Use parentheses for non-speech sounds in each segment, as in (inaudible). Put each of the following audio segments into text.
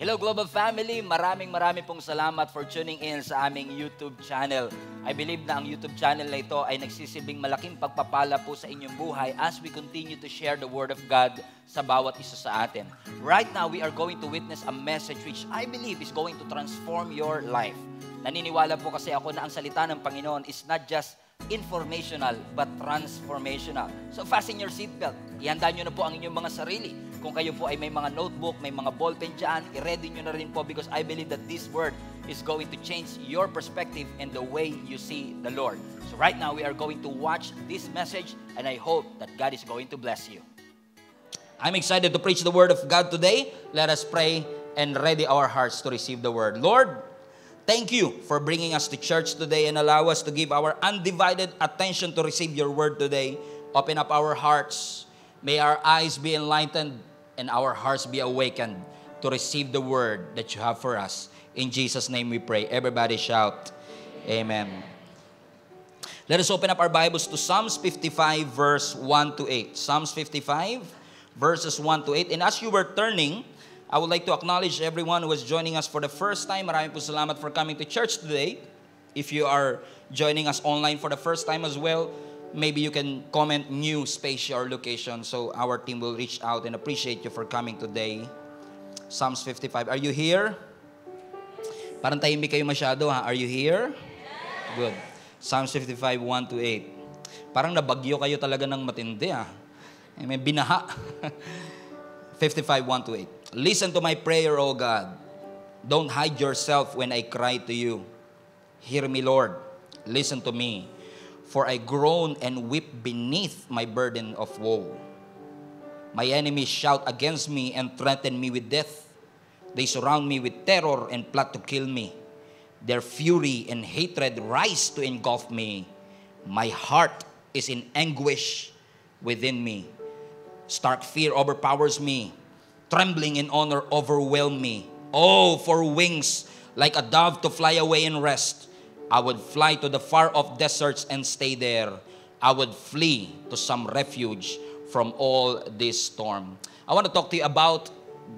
Hello Global Family, maraming maraming pong salamat for tuning in sa aming YouTube channel. I believe na ang YouTube channel na ito ay nagsisilbing malaking pagpapala po sa inyong buhay as we continue to share the Word of God sa bawat isa sa atin. Right now, we are going to witness a message which I believe is going to transform your life. Naniniwala po kasi ako na ang salita ng Panginoon is not just informational but transformational. So fasten your seatbelt. Ihanda nyo na po ang inyong mga sarili kung kayo po ay may mga notebook, may mga ballpen dyan, i-ready nyo na rin po because I believe that this word is going to change your perspective and the way you see the Lord. So right now, we are going to watch this message and I hope that God is going to bless you. I'm excited to preach the word of God today. Let us pray and ready our hearts to receive the word. Lord, thank you for bringing us to church today and allow us to give our undivided attention to receive your word today. Open up our hearts. May our eyes be enlightened and our hearts be awakened to receive the word that you have for us. In Jesus' name we pray. Everybody shout, Amen. Amen. Let us open up our Bibles to Psalms 55, verse 1 to 8. Psalms 55, verses 1 to 8. And as you were turning, I would like to acknowledge everyone who is joining us for the first time. Maraming po salamat for coming to church today. If you are joining us online for the first time as well, maybe you can comment new space or location so our team will reach out and appreciate you for coming today. Psalms 55. Are you here? Parang tahimik kayo masyado ha. Are you here? Good. Psalms 55, 1 to 8. Parang nabagyo kayo talaga ng matindi ha. Eh, may binaha. 55, (laughs) 1 to 8. Listen to my prayer, O God. Don't hide yourself when I cry to you. Hear me, Lord. Listen to me for I groan and weep beneath my burden of woe. My enemies shout against me and threaten me with death. They surround me with terror and plot to kill me. Their fury and hatred rise to engulf me. My heart is in anguish within me. Stark fear overpowers me. Trembling and honor overwhelm me. Oh, for wings like a dove to fly away and rest I would fly to the far off deserts and stay there. I would flee to some refuge from all this storm. I want to talk to you about,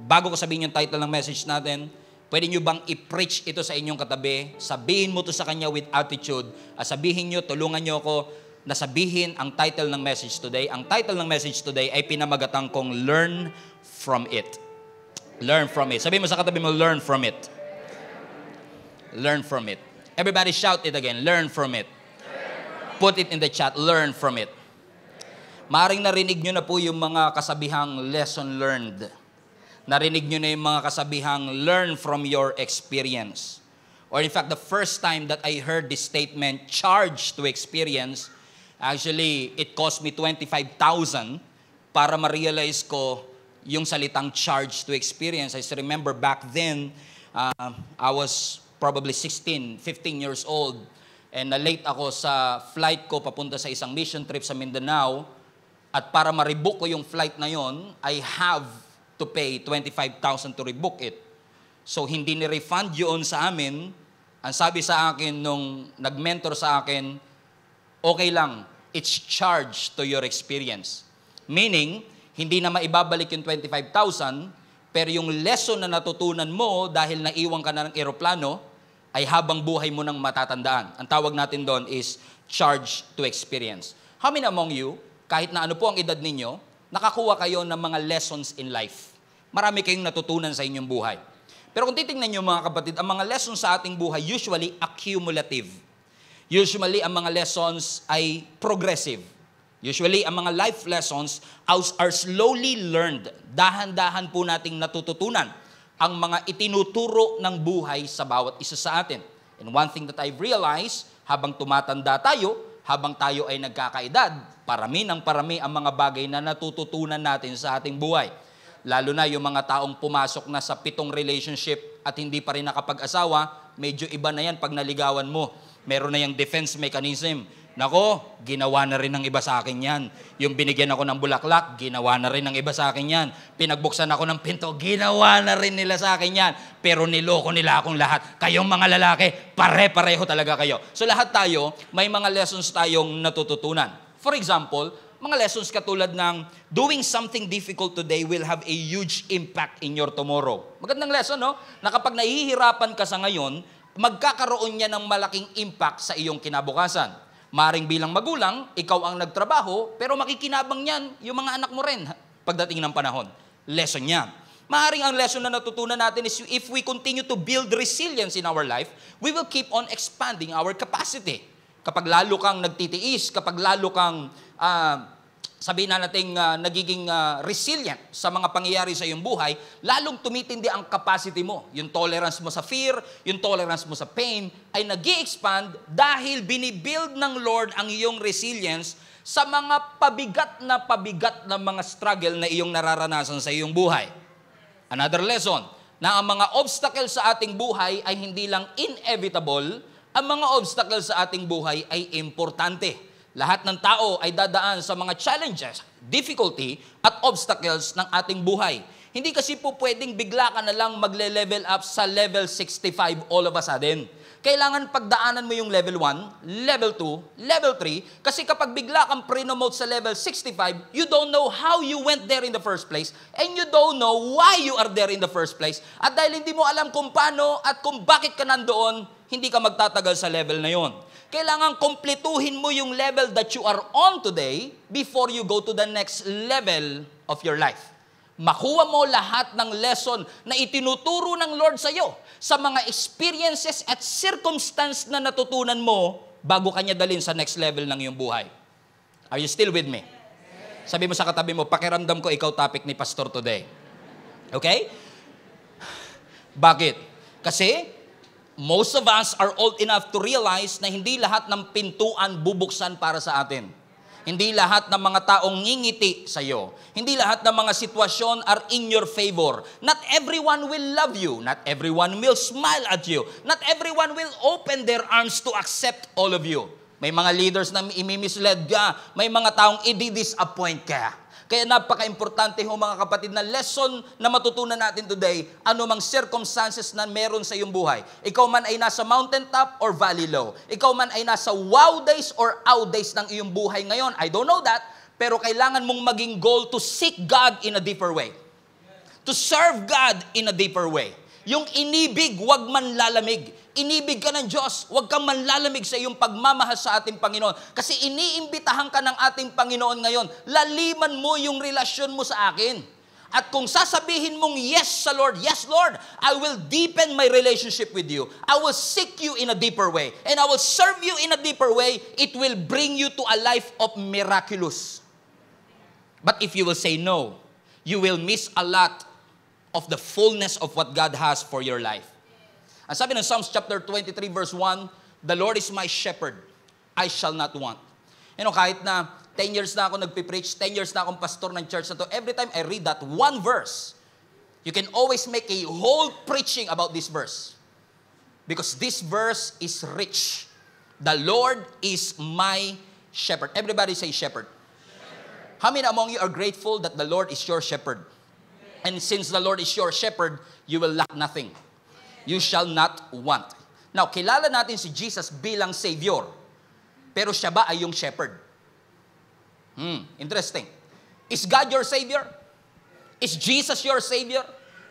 bago ko sabihin yung title ng message natin, pwede nyo bang i-preach ito sa inyong katabi? Sabihin mo to sa kanya with attitude. Sabihin nyo, tulungan nyo ako na sabihin ang title ng message today. Ang title ng message today ay pinamagatang kong Learn From It. Learn from it. Sabihin mo sa katabi mo, learn from it. Learn from it. Everybody shout it again. Learn from it. Put it in the chat. Learn from it. Maring narinig nyo na po yung mga kasabihang lesson learned. Narinig nyo na yung mga kasabihang learn from your experience. Or in fact, the first time that I heard this statement, charge to experience, actually, it cost me 25,000 para ma-realize ko yung salitang charge to experience. I remember back then, uh, I was probably 16, 15 years old. And na-late ako sa flight ko papunta sa isang mission trip sa Mindanao. At para ma-rebook ko yung flight na yon, I have to pay 25,000 to rebook it. So hindi ni-refund yun sa amin. Ang sabi sa akin nung nag-mentor sa akin, okay lang, it's charged to your experience. Meaning, hindi na maibabalik yung 25,000, pero yung lesson na natutunan mo dahil naiwan ka na ng eroplano, ay habang buhay mo nang matatandaan. Ang tawag natin doon is charge to experience. How many among you, kahit na ano po ang edad ninyo, nakakuha kayo ng mga lessons in life? Marami kayong natutunan sa inyong buhay. Pero kung titingnan niyo mga kapatid, ang mga lessons sa ating buhay usually accumulative. Usually, ang mga lessons ay progressive. Usually, ang mga life lessons are slowly learned. Dahan-dahan po nating natututunan ang mga itinuturo ng buhay sa bawat isa sa atin. And one thing that I've realized, habang tumatanda tayo, habang tayo ay nagkakaedad, parami ng parami ang mga bagay na natututunan natin sa ating buhay. Lalo na yung mga taong pumasok na sa pitong relationship at hindi pa rin nakapag-asawa, medyo iba na yan pag naligawan mo. Meron na yung defense mechanism Nako, ginawa na rin ng iba sa akin yan. Yung binigyan ako ng bulaklak, ginawa na rin ng iba sa akin yan. Pinagbuksan ako ng pinto, ginawa na rin nila sa akin yan. Pero niloko nila akong lahat. Kayong mga lalaki, pare-pareho talaga kayo. So lahat tayo, may mga lessons tayong natututunan. For example, mga lessons katulad ng doing something difficult today will have a huge impact in your tomorrow. Magandang lesson, no? Na kapag nahihirapan ka sa ngayon, magkakaroon niya ng malaking impact sa iyong kinabukasan. Maring bilang magulang, ikaw ang nagtrabaho, pero makikinabang niyan yung mga anak mo rin pagdating ng panahon. Lesson niya. Maaring ang lesson na natutunan natin is if we continue to build resilience in our life, we will keep on expanding our capacity. Kapag lalo kang nagtitiis, kapag lalo kang uh, sabihin na natin uh, ah, nagiging uh, resilient sa mga pangyayari sa iyong buhay, lalong tumitindi ang capacity mo. Yung tolerance mo sa fear, yung tolerance mo sa pain, ay nag expand dahil binibuild ng Lord ang iyong resilience sa mga pabigat na pabigat na mga struggle na iyong nararanasan sa iyong buhay. Another lesson, na ang mga obstacle sa ating buhay ay hindi lang inevitable, ang mga obstacle sa ating buhay ay importante. Lahat ng tao ay dadaan sa mga challenges, difficulty, at obstacles ng ating buhay. Hindi kasi po pwedeng bigla ka na lang magle-level up sa level 65 all of a sudden. Kailangan pagdaanan mo yung level 1, level 2, level 3, kasi kapag bigla kang pre-promote sa level 65, you don't know how you went there in the first place, and you don't know why you are there in the first place. At dahil hindi mo alam kung paano at kung bakit ka nandoon, hindi ka magtatagal sa level na yon. Kailangan kumpletuhin mo yung level that you are on today before you go to the next level of your life. Makuha mo lahat ng lesson na itinuturo ng Lord sa iyo sa mga experiences at circumstance na natutunan mo bago kanya dalhin sa next level ng iyong buhay. Are you still with me? Sabi mo sa katabi mo, pakiramdam ko ikaw topic ni pastor today. Okay? Bakit? Kasi most of us are old enough to realize na hindi lahat ng pintuan bubuksan para sa atin. Hindi lahat ng mga taong ngingiti sa iyo. Hindi lahat ng mga sitwasyon are in your favor. Not everyone will love you. Not everyone will smile at you. Not everyone will open their arms to accept all of you. May mga leaders na imi-misled ka. May mga taong i-disappoint ka. Kaya napaka-importante ho mga kapatid na lesson na matutunan natin today, anumang circumstances na meron sa iyong buhay. Ikaw man ay nasa mountaintop or valley low. Ikaw man ay nasa wow days or out days ng iyong buhay ngayon. I don't know that, pero kailangan mong maging goal to seek God in a deeper way. To serve God in a deeper way. Yung inibig, huwag man lalamig. Inibig ka ng Diyos, wag kang manlalamig sa iyong pagmamahal sa ating Panginoon. Kasi iniimbitahan ka ng ating Panginoon ngayon, laliman mo yung relasyon mo sa akin. At kung sasabihin mong yes sa Lord, yes Lord, I will deepen my relationship with you. I will seek you in a deeper way. And I will serve you in a deeper way. It will bring you to a life of miraculous. But if you will say no, you will miss a lot of the fullness of what God has for your life. Ang sabi ng Psalms chapter 23 verse 1, The Lord is my shepherd, I shall not want. You know, kahit na 10 years na ako nagpipreach, 10 years na akong pastor ng church na to, every time I read that one verse, you can always make a whole preaching about this verse. Because this verse is rich. The Lord is my shepherd. Everybody say shepherd. shepherd. How many among you are grateful that the Lord is your shepherd? And since the Lord is your shepherd, you will lack nothing. You shall not want. Now, kilala natin si Jesus bilang Savior. Pero siya ba ay yung shepherd? Hmm, interesting. Is God your Savior? Is Jesus your Savior?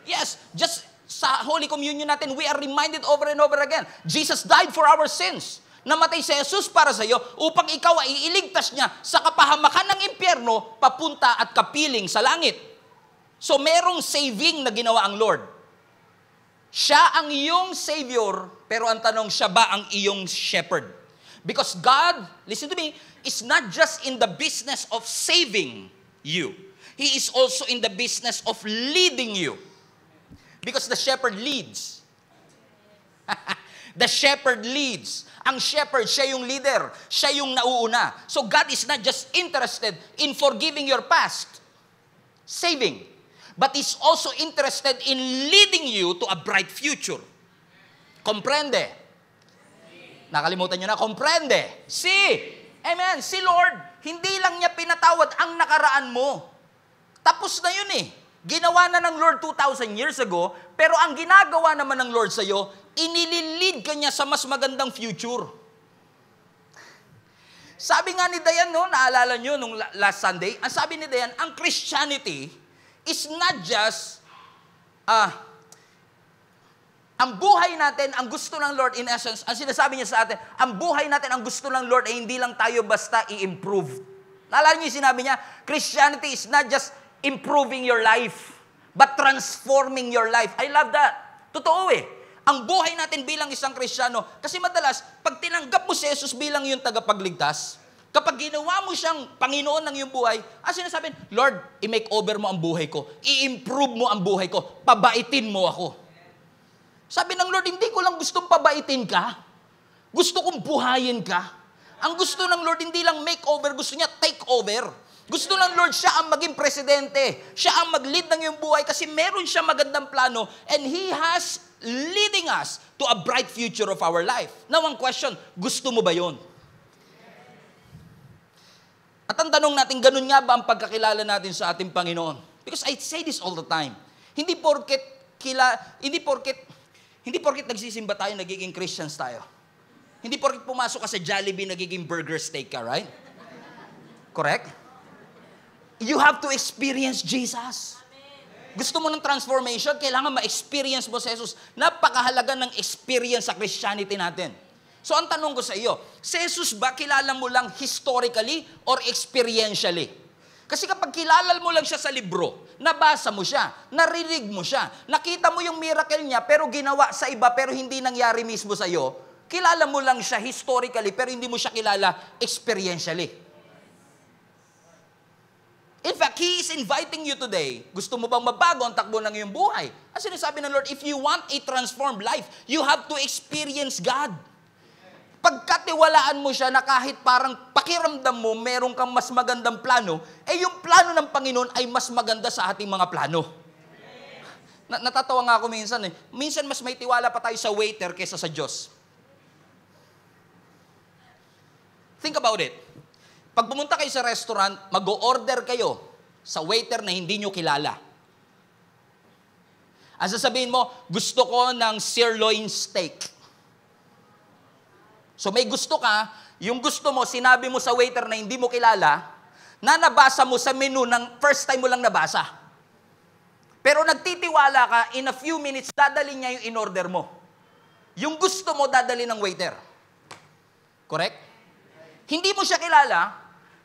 Yes, just sa Holy Communion natin, we are reminded over and over again, Jesus died for our sins. Namatay si Jesus para sa iyo upang ikaw ay iligtas niya sa kapahamakan ng impyerno papunta at kapiling sa langit. So merong saving na ginawa ang Lord. Siya ang iyong Savior, pero ang tanong, siya ba ang iyong shepherd? Because God, listen to me, is not just in the business of saving you. He is also in the business of leading you. Because the shepherd leads. (laughs) the shepherd leads. Ang shepherd, siya yung leader. Siya yung nauuna. So God is not just interested in forgiving your past. Saving but is also interested in leading you to a bright future. Comprende? Nakalimutan nyo na, comprende. Si, amen, si Lord, hindi lang niya pinatawad ang nakaraan mo. Tapos na yun eh. Ginawa na ng Lord 2,000 years ago, pero ang ginagawa naman ng Lord sa'yo, inililid ka niya sa mas magandang future. Sabi nga ni Dayan, no, naalala nyo nung last Sunday, ang sabi ni Dayan, ang Christianity, is not just uh, ang buhay natin, ang gusto ng Lord in essence, ang sinasabi niya sa atin, ang buhay natin, ang gusto ng Lord ay hindi lang tayo basta i-improve. Naalala niyo yung sinabi niya, Christianity is not just improving your life, but transforming your life. I love that. Totoo eh. Ang buhay natin bilang isang Kristiyano, kasi madalas, pag tinanggap mo si Jesus bilang yung tagapagligtas, Kapag ginawa mo siyang Panginoon ng iyong buhay, ang sinasabi, Lord, i-make over mo ang buhay ko. I-improve mo ang buhay ko. Pabaitin mo ako. Sabi ng Lord, hindi ko lang gustong pabaitin ka. Gusto kong buhayin ka. Ang gusto ng Lord, hindi lang make over, gusto niya take over. Gusto ng Lord, siya ang maging presidente. Siya ang mag-lead ng iyong buhay kasi meron siya magandang plano and He has leading us to a bright future of our life. Now, ang question, gusto mo ba yon? At ang tanong natin, ganun nga ba ang pagkakilala natin sa ating Panginoon? Because I say this all the time. Hindi porket kila, hindi porket hindi porket nagsisimba tayo nagiging Christians tayo. Hindi porket pumasok ka sa Jollibee nagiging burger steak ka, right? Correct? You have to experience Jesus. Gusto mo ng transformation, kailangan ma-experience mo si Jesus. Napakahalaga ng experience sa Christianity natin. So ang tanong ko sa iyo, si Jesus ba kilala mo lang historically or experientially? Kasi kapag kilala mo lang siya sa libro, nabasa mo siya, narinig mo siya, nakita mo yung miracle niya pero ginawa sa iba pero hindi nangyari mismo sa iyo, kilala mo lang siya historically pero hindi mo siya kilala experientially. In fact, He is inviting you today. Gusto mo bang mabago ang takbo ng iyong buhay? Ang sinasabi ng Lord, if you want a transformed life, you have to experience God pagkatiwalaan mo siya na kahit parang pakiramdam mo meron kang mas magandang plano, eh yung plano ng Panginoon ay mas maganda sa ating mga plano. Na- natatawa nga ako minsan eh. Minsan mas may tiwala pa tayo sa waiter kaysa sa Diyos. Think about it. Pag pumunta kayo sa restaurant, mag-order kayo sa waiter na hindi nyo kilala. Ang sasabihin mo, gusto ko ng sirloin steak. So may gusto ka, yung gusto mo, sinabi mo sa waiter na hindi mo kilala, na nabasa mo sa menu ng first time mo lang nabasa. Pero nagtitiwala ka, in a few minutes, dadali niya yung in-order mo. Yung gusto mo, dadali ng waiter. Correct? Hindi mo siya kilala,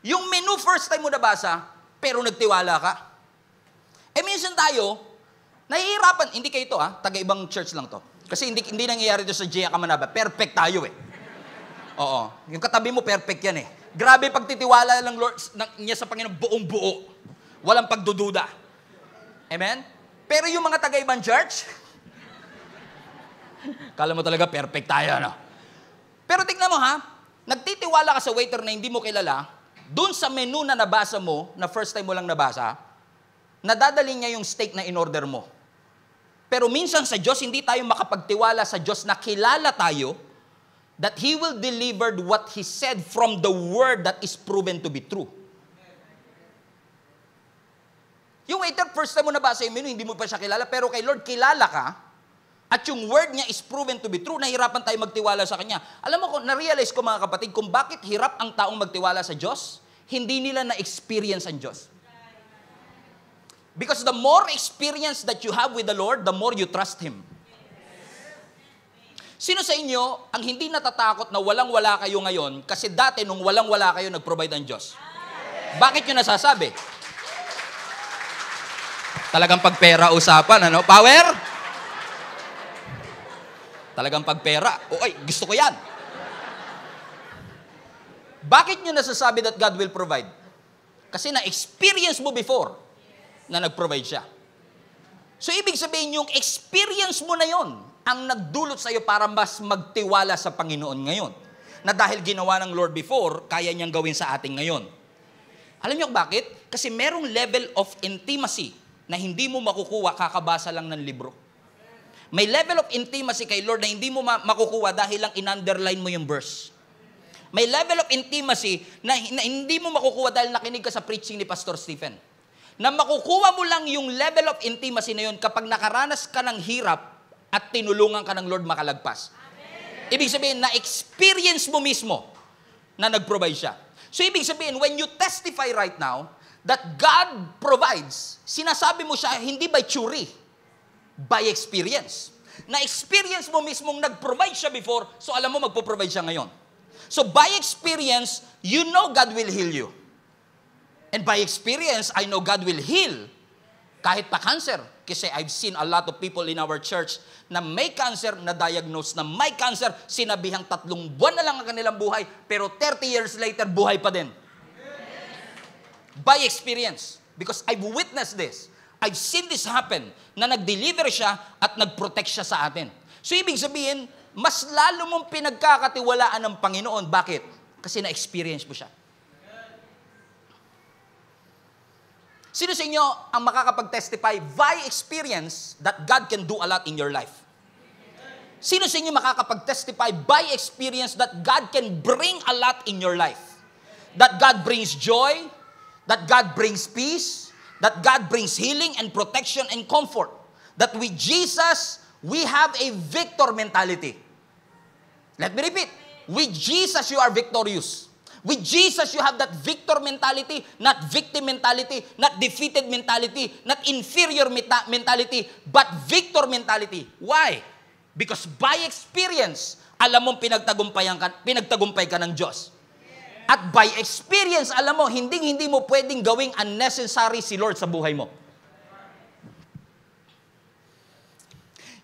yung menu first time mo nabasa, pero nagtiwala ka. E minsan tayo, nahihirapan, hindi kayo ito ha, ah, taga-ibang church lang to. Kasi hindi, hindi nangyayari to sa Gia Kamanaba, perfect tayo eh. Oo. Yung katabi mo, perfect yan eh. Grabe pagtitiwala ng Lord ng, niya sa Panginoon buong buo. Walang pagdududa. Amen? Pero yung mga taga-ibang church, (laughs) kala mo talaga perfect tayo, no? Pero tignan mo ha, nagtitiwala ka sa waiter na hindi mo kilala, dun sa menu na nabasa mo, na first time mo lang nabasa, nadadali niya yung steak na in-order mo. Pero minsan sa Diyos, hindi tayo makapagtiwala sa Diyos na kilala tayo that He will deliver what He said from the word that is proven to be true. Yung waiter, first time mo nabasa yung menu, hindi mo pa siya kilala, pero kay Lord, kilala ka, at yung word niya is proven to be true, nahirapan tayo magtiwala sa Kanya. Alam mo, na-realize ko mga kapatid, kung bakit hirap ang taong magtiwala sa Diyos, hindi nila na-experience ang Diyos. Because the more experience that you have with the Lord, the more you trust Him. Sino sa inyo ang hindi natatakot na walang-wala kayo ngayon kasi dati nung walang-wala kayo, nag-provide ang Diyos? Bakit nyo nasasabi? Talagang pagpera usapan, ano? Power? Talagang pagpera. O gusto ko yan. Bakit nyo nasasabi that God will provide? Kasi na-experience mo before na nag-provide siya. So, ibig sabihin yung experience mo na yon ang nagdulot sa iyo para mas magtiwala sa Panginoon ngayon. Na dahil ginawa ng Lord before, kaya niyang gawin sa atin ngayon. Alam niyo bakit? Kasi merong level of intimacy na hindi mo makukuha kakabasa lang ng libro. May level of intimacy kay Lord na hindi mo makukuha dahil lang in-underline mo yung verse. May level of intimacy na, na hindi mo makukuha dahil nakinig ka sa preaching ni Pastor Stephen. Na makukuha mo lang yung level of intimacy na yun kapag nakaranas ka ng hirap at tinulungan ka ng Lord makalagpas. Amen. Ibig sabihin, na-experience mo mismo na nag-provide siya. So ibig sabihin, when you testify right now that God provides, sinasabi mo siya hindi by churi, by experience. Na-experience mo mismong nag-provide siya before, so alam mo magpo-provide siya ngayon. So by experience, you know God will heal you. And by experience, I know God will heal kahit pa cancer, kasi I've seen a lot of people in our church na may cancer, na-diagnose na may cancer, sinabihang tatlong buwan na lang ang kanilang buhay, pero 30 years later, buhay pa din. By experience. Because I've witnessed this. I've seen this happen na nag-deliver siya at nag-protect siya sa atin. So ibig sabihin, mas lalo mong pinagkakatiwalaan ng Panginoon. Bakit? Kasi na-experience mo siya. Sino sa inyo ang makakapag-testify by experience that God can do a lot in your life? Sino sa inyo makakapag-testify by experience that God can bring a lot in your life? That God brings joy, that God brings peace, that God brings healing and protection and comfort. That with Jesus, we have a victor mentality. Let me repeat. With Jesus, you are victorious. With Jesus, you have that victor mentality, not victim mentality, not defeated mentality, not inferior meta- mentality, but victor mentality. Why? Because by experience, alam mo pinagtagumpayan ka, pinagtagumpay ka ng Diyos. At by experience, alam mo, hindi-hindi mo pwedeng gawing unnecessary si Lord sa buhay mo.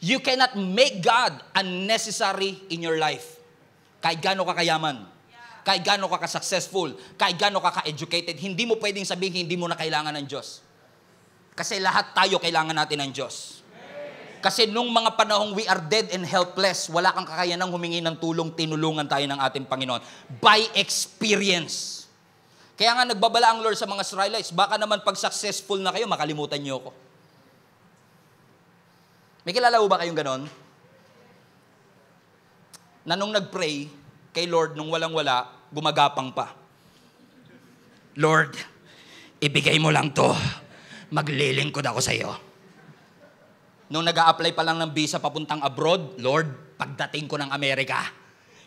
You cannot make God unnecessary in your life. Kahit gano'ng kakayaman kahit gaano ka ka-successful, kahit gaano ka ka-educated, hindi mo pwedeng sabihin hindi mo na kailangan ng Diyos. Kasi lahat tayo kailangan natin ng Diyos. Kasi nung mga panahong we are dead and helpless, wala kang kakayanang humingi ng tulong, tinulungan tayo ng ating Panginoon. By experience. Kaya nga nagbabala ang Lord sa mga Israelites, baka naman pag successful na kayo, makalimutan niyo ako. May kilala ba kayong ganon? Na nung nag-pray, kay Lord nung walang-wala, gumagapang pa. Lord, ibigay mo lang to. Maglilingkod ako sa iyo. Nung nag apply pa lang ng visa papuntang abroad, Lord, pagdating ko ng Amerika,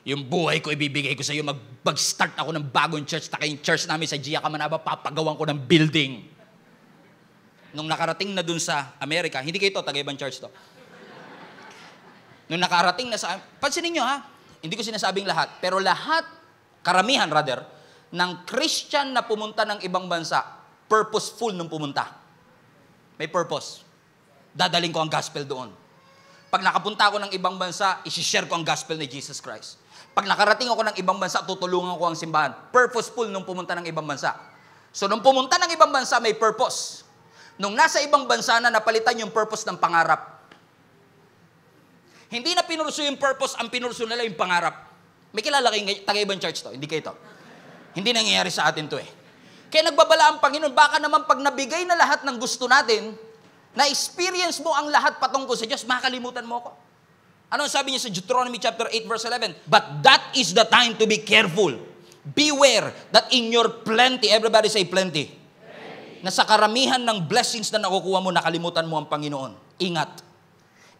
yung buhay ko ibibigay ko sa iyo. Mag-start ako ng bagong church. Taka yung church namin sa Gia Camanaba, papagawan ko ng building. Nung nakarating na dun sa Amerika, hindi kayo to, taga ibang church to. Nung nakarating na sa, pansinin nyo ha, hindi ko sinasabing lahat, pero lahat, karamihan rather, ng Christian na pumunta ng ibang bansa, purposeful nung pumunta. May purpose. Dadaling ko ang gospel doon. Pag nakapunta ako ng ibang bansa, isishare ko ang gospel ni Jesus Christ. Pag nakarating ako ng ibang bansa, tutulungan ko ang simbahan. Purposeful nung pumunta ng ibang bansa. So nung pumunta ng ibang bansa, may purpose. Nung nasa ibang bansa na napalitan yung purpose ng pangarap, hindi na pinurso yung purpose, ang pinurso nila yung pangarap. May kilala kayo, taga-ibang church to, hindi kayo to. Hindi nangyayari sa atin to eh. Kaya nagbabala ang Panginoon, baka naman pag nabigay na lahat ng gusto natin, na-experience mo ang lahat patungkol sa Diyos, makalimutan mo ako. Ano sabi niya sa Deuteronomy chapter 8 verse 11? But that is the time to be careful. Beware that in your plenty, everybody say plenty, plenty. na sa karamihan ng blessings na nakukuha mo, nakalimutan mo ang Panginoon. Ingat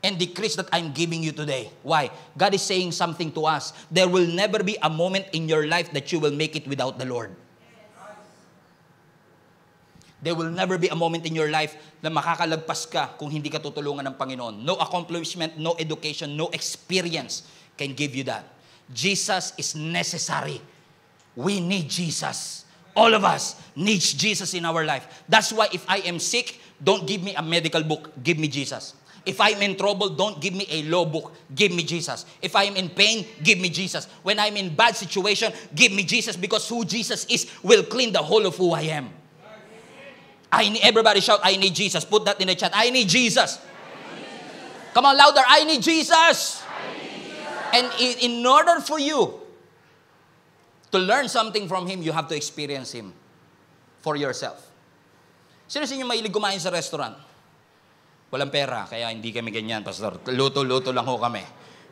and decrees that I'm giving you today. Why? God is saying something to us. There will never be a moment in your life that you will make it without the Lord. There will never be a moment in your life na makakalagpas ka kung hindi ka tutulungan ng Panginoon. No accomplishment, no education, no experience can give you that. Jesus is necessary. We need Jesus. All of us need Jesus in our life. That's why if I am sick, don't give me a medical book. Give me Jesus. If I'm in trouble, don't give me a law book. Give me Jesus. If I'm in pain, give me Jesus. When I'm in bad situation, give me Jesus because who Jesus is will clean the whole of who I am. I need, everybody shout, I need Jesus. Put that in the chat. I need Jesus. I need Jesus. Come on, louder. I need Jesus. I need Jesus. And in, in order for you to learn something from Him, you have to experience Him for yourself. Sino sa inyo mahilig kumain sa restaurant? Walang pera, kaya hindi kami ganyan, Pastor. Luto-luto lang ho kami.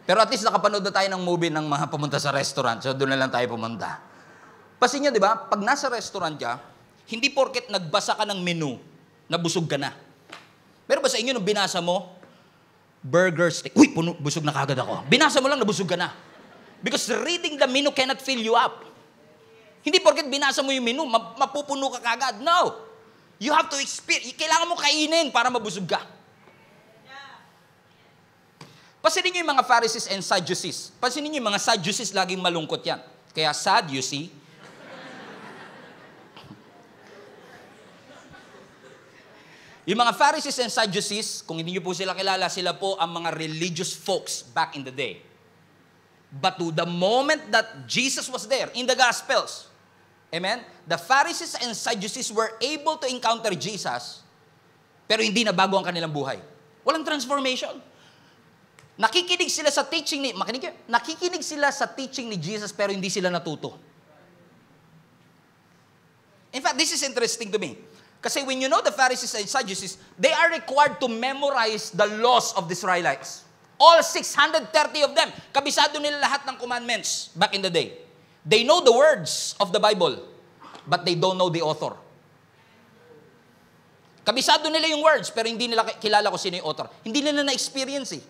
Pero at least nakapanood na tayo ng movie ng mga pumunta sa restaurant, so doon na lang tayo pumunta. Kasi nyo, di ba, pag nasa restaurant ka, hindi porket nagbasa ka ng menu, nabusog ka na. Pero ba sa inyo, nung binasa mo, burger steak, uy, puno, busog na kagad ako. Binasa mo lang, nabusog ka na. Because reading the menu cannot fill you up. Hindi porket binasa mo yung menu, mapupuno ka kagad. No! You have to experience. Kailangan mo kainin para mabusog ka. Pansinin nyo yung mga Pharisees and Sadducees. Pansinin nyo yung mga Sadducees, laging malungkot yan. Kaya sad, you see. (laughs) yung mga Pharisees and Sadducees, kung hindi nyo po sila kilala, sila po ang mga religious folks back in the day. But to the moment that Jesus was there in the Gospels, Amen? The Pharisees and Sadducees were able to encounter Jesus, pero hindi na bago ang kanilang buhay. Walang transformation. Nakikinig sila sa teaching ni makinig nakikinig sila sa teaching ni Jesus pero hindi sila natuto. In fact, this is interesting to me. Kasi when you know the Pharisees and Sadducees, they are required to memorize the laws of the Israelites. All 630 of them. Kabisado nila lahat ng commandments back in the day. They know the words of the Bible, but they don't know the author. Kabisado nila yung words, pero hindi nila kilala ko sino yung author. Hindi nila na-experience eh.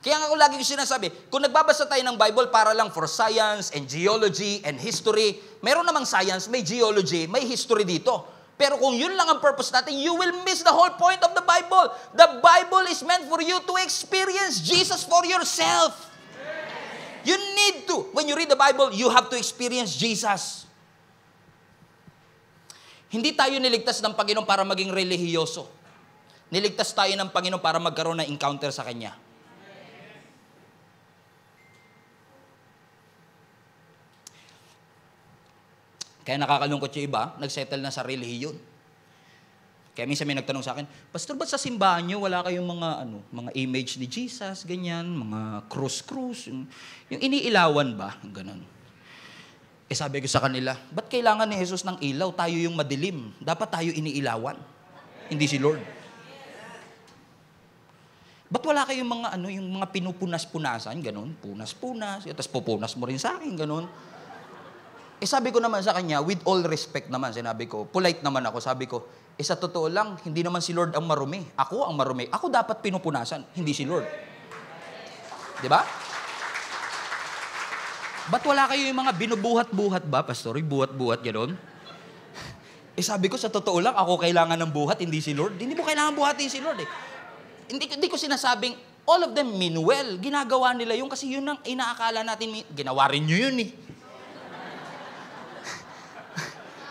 Kaya nga ako lagi ko sinasabi, kung nagbabasa tayo ng Bible para lang for science and geology and history, meron namang science, may geology, may history dito. Pero kung yun lang ang purpose natin, you will miss the whole point of the Bible. The Bible is meant for you to experience Jesus for yourself. You need to. When you read the Bible, you have to experience Jesus. Hindi tayo niligtas ng Panginoon para maging relihiyoso. Niligtas tayo ng Panginoon para magkaroon ng encounter sa Kanya. Kaya nakakalungkot yung iba, nagsettle na sa relihiyon. Kaya minsan may nagtanong sa akin, Pastor, ba't sa simbahan nyo wala kayong mga, ano, mga image ni Jesus, ganyan, mga cross-cross, yung, yung iniilawan ba? Ganon. Eh sabi ko sa kanila, ba't kailangan ni Jesus ng ilaw? Tayo yung madilim. Dapat tayo iniilawan. Hindi si Lord. Ba't wala kayong mga ano, yung mga pinupunas-punasan, ganun, punas-punas, tapos pupunas mo rin sa akin, ganun. Eh sabi ko naman sa kanya, with all respect naman, sinabi ko, polite naman ako, sabi ko, eh sa totoo lang, hindi naman si Lord ang marumi. Ako ang marumi. Ako dapat pinupunasan, hindi si Lord. Di ba? Ba't wala kayo yung mga binubuhat-buhat ba, Pastor? Yung Buhat-buhat, gano'n? Eh sabi ko, sa totoo lang, ako kailangan ng buhat, hindi si Lord. Hindi mo kailangan buhatin si Lord eh. Hindi, hindi ko sinasabing, all of them mean well. Ginagawa nila yung kasi yun ang inaakala natin, ginawa rin nyo yun eh.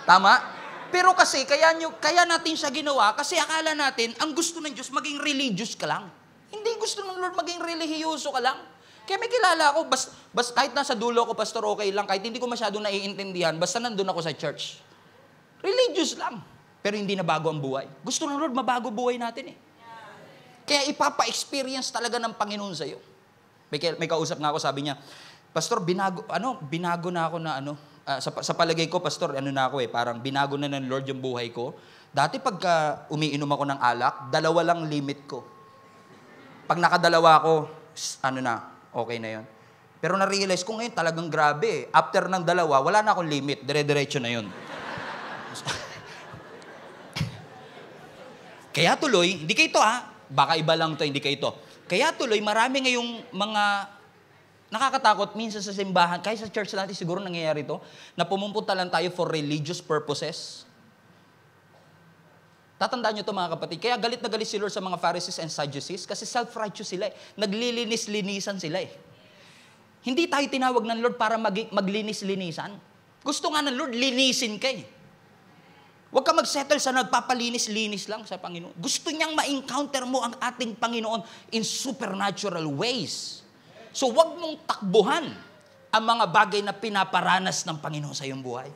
Tama? Pero kasi, kaya, nyo, kaya natin siya ginawa kasi akala natin, ang gusto ng Diyos, maging religious ka lang. Hindi gusto ng Lord maging relihiyoso ka lang. Kaya may kilala ako, bas, bas, kahit nasa dulo ko, pastor, okay lang, kahit hindi ko masyado naiintindihan, basta nandun ako sa church. Religious lang. Pero hindi na bago ang buhay. Gusto ng Lord, mabago buhay natin eh. Kaya ipapa-experience talaga ng Panginoon sa'yo. May, may kausap nga ako, sabi niya, Pastor, binago, ano, binago na ako na ano, Ah, sa, sa palagay ko, Pastor, ano na ako eh, parang binago na ng Lord yung buhay ko. Dati pagka umiinom ako ng alak, dalawa lang limit ko. Pag nakadalawa ako, ano na, okay na yon. Pero na-realize ko ngayon, talagang grabe eh. After ng dalawa, wala na akong limit. Dire-diretso na yon. (laughs) Kaya tuloy, hindi kayo ito ah, baka iba lang to, hindi kayo ito. Kaya tuloy, marami ngayong mga Nakakatakot minsan sa simbahan, kahit sa church natin siguro nangyayari ito, na pumupunta lang tayo for religious purposes. Tatandaan nyo ito mga kapatid. Kaya galit na galit si Lord sa mga Pharisees and Sadducees kasi self-righteous sila eh. Naglilinis-linisan sila eh. Hindi tayo tinawag ng Lord para mag- maglinis-linisan. Gusto nga ng Lord, linisin ka eh. Huwag ka magsettle sa nagpapalinis-linis lang sa Panginoon. Gusto niyang ma-encounter mo ang ating Panginoon in supernatural ways. So wag mong takbuhan ang mga bagay na pinaparanas ng Panginoon sa iyong buhay.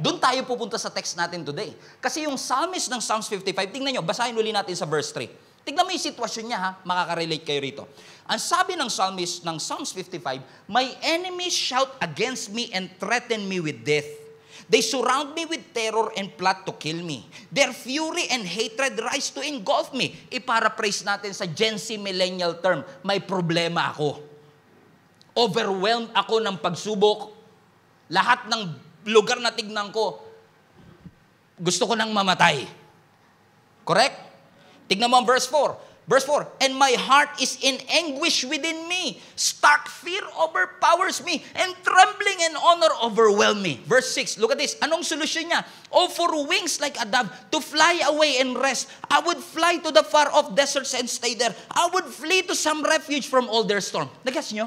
Doon tayo pupunta sa text natin today. Kasi yung psalmist ng Psalms 55, tingnan nyo, basahin uli natin sa verse 3. Tignan mo yung sitwasyon niya ha, makaka-relate kayo rito. Ang sabi ng psalmist ng Psalms 55, My enemies shout against me and threaten me with death. They surround me with terror and plot to kill me. Their fury and hatred rise to engulf me. I-paraphrase natin sa Gen Z millennial term, may problema ako. Overwhelmed ako ng pagsubok. Lahat ng lugar na tignan ko, gusto ko nang mamatay. Correct? Tignan mo ang verse 4 Verse 4, And my heart is in anguish within me. Stark fear overpowers me, and trembling and honor overwhelm me. Verse 6, look at this. Anong solusyon niya? Oh, for wings like a dove, to fly away and rest. I would fly to the far-off deserts and stay there. I would flee to some refuge from all their storm. nag niyo? nyo?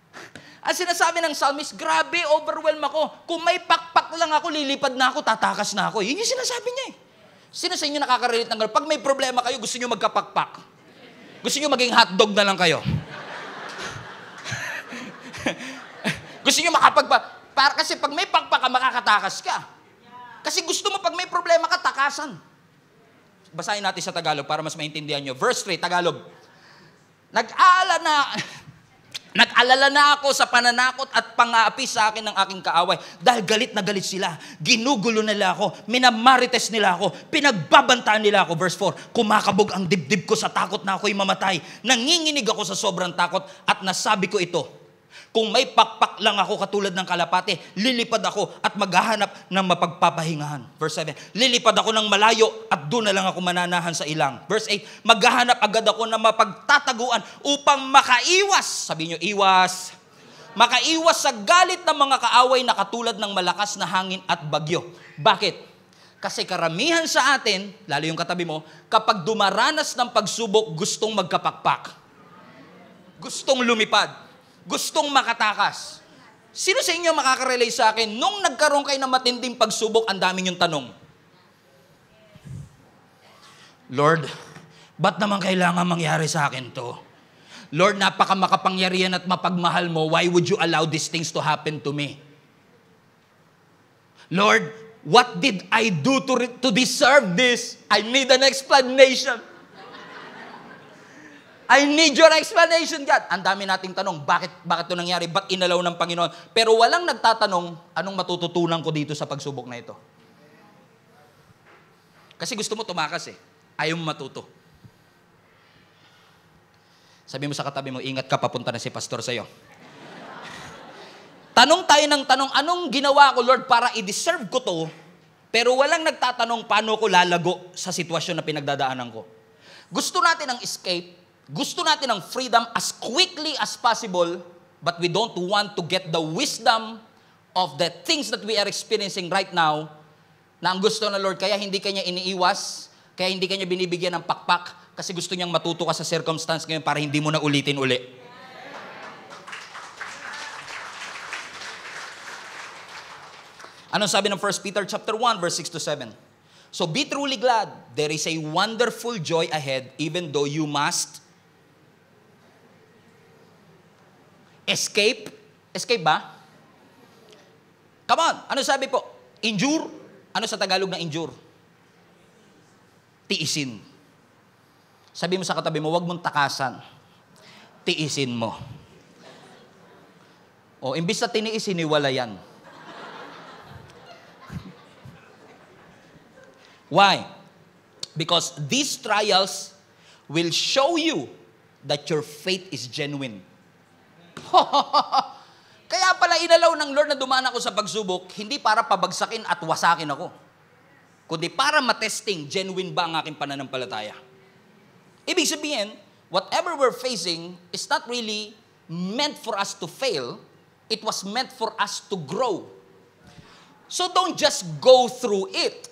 (laughs) Ang sinasabi ng psalmist, grabe, overwhelm ako. Kung may pakpak lang ako, lilipad na ako, tatakas na ako. Yun yung sinasabi niya eh. Sino sa inyo nakaka-relate ng gano'n? Pag may problema kayo, gusto nyo magkapakpak. Gusto nyo maging hotdog na lang kayo. (laughs) gusto nyo makapagpa... Para, kasi pag may pakpak ka, makakatakas ka. Kasi gusto mo pag may problema ka, takasan. Basahin natin sa Tagalog para mas maintindihan nyo. Verse 3, Tagalog. Nag-aala na... (laughs) Nag-alala na ako sa pananakot at pangaapi sa akin ng aking kaaway. Dahil galit na galit sila. Ginugulo nila ako. Minamarites nila ako. Pinagbabantaan nila ako. Verse 4, Kumakabog ang dibdib ko sa takot na ako'y mamatay. Nanginginig ako sa sobrang takot at nasabi ko ito, kung may pakpak lang ako katulad ng kalapate, lilipad ako at maghahanap ng mapagpapahingahan. Verse 7, lilipad ako ng malayo at doon na lang ako mananahan sa ilang. Verse 8, maghahanap agad ako ng mapagtataguan upang makaiwas. Sabi nyo, iwas. Makaiwas sa galit ng mga kaaway na katulad ng malakas na hangin at bagyo. Bakit? Kasi karamihan sa atin, lalo yung katabi mo, kapag dumaranas ng pagsubok, gustong magkapakpak. Gustong lumipad gustong makatakas. Sino sa inyo makakarelate sa akin? Nung nagkaroon kayo ng matinding pagsubok, ang dami niyong tanong. Lord, ba't naman kailangan mangyari sa akin to? Lord, napaka makapangyarihan at mapagmahal mo, why would you allow these things to happen to me? Lord, what did I do to, re- to deserve this? I need an explanation. I need your explanation, God. Ang dami nating tanong, bakit, bakit ito nangyari? Ba't inalaw ng Panginoon? Pero walang nagtatanong, anong matututunan ko dito sa pagsubok na ito? Kasi gusto mo tumakas eh. Ayaw mo matuto. Sabi mo sa katabi mo, ingat ka, papunta na si pastor sa'yo. (laughs) tanong tayo ng tanong, anong ginawa ko, Lord, para i-deserve ko to, pero walang nagtatanong paano ko lalago sa sitwasyon na pinagdadaanan ko. Gusto natin ang escape, gusto natin ng freedom as quickly as possible, but we don't want to get the wisdom of the things that we are experiencing right now na ang gusto ng Lord. Kaya hindi kanya iniiwas, kaya hindi kanya binibigyan ng pakpak, kasi gusto niyang matuto ka sa circumstance ngayon para hindi mo na ulitin uli. Anong sabi ng 1 Peter chapter 1 verse 6 to 7? So be truly glad. There is a wonderful joy ahead even though you must Escape? Escape ba? Come on, ano sabi po? Injure? Ano sa Tagalog na injure? Tiisin. Sabi mo sa katabi mo, huwag mong takasan. Tiisin mo. O, imbis na tiniis, hiniwala yan. Why? Because these trials will show you that your faith is genuine. (laughs) Kaya pala inalaw ng Lord na dumaan ako sa pagsubok, hindi para pabagsakin at wasakin ako, kundi para matesting genuine ba ang aking pananampalataya. Ibig sabihin, whatever we're facing is not really meant for us to fail, it was meant for us to grow. So don't just go through it,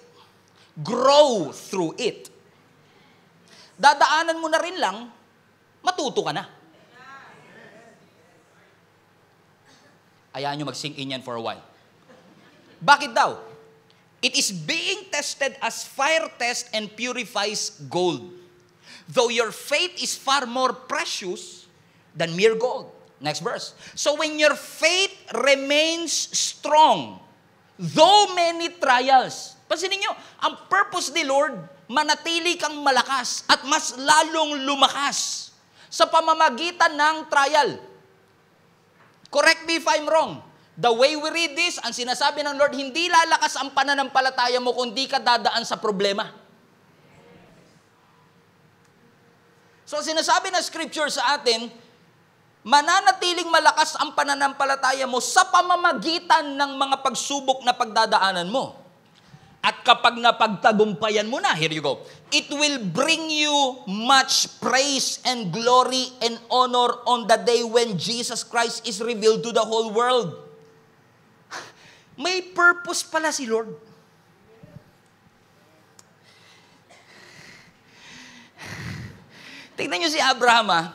grow through it. Dadaanan mo na rin lang, matuto ka na. Ayahan nyo mag-sink in yan for a while. Bakit daw? It is being tested as fire test and purifies gold. Though your faith is far more precious than mere gold. Next verse. So when your faith remains strong, though many trials. Pansinin nyo, ang purpose ni Lord, manatili kang malakas at mas lalong lumakas sa pamamagitan ng trial. Correct me if I'm wrong. The way we read this, ang sinasabi ng Lord, hindi lalakas ang pananampalataya mo kung di ka dadaan sa problema. So sinasabi ng scripture sa atin, mananatiling malakas ang pananampalataya mo sa pamamagitan ng mga pagsubok na pagdadaanan mo. At kapag napagtagumpayan mo na, here you go, it will bring you much praise and glory and honor on the day when Jesus Christ is revealed to the whole world. (laughs) May purpose pala si Lord. (sighs) Tingnan niyo si Abraham, ah,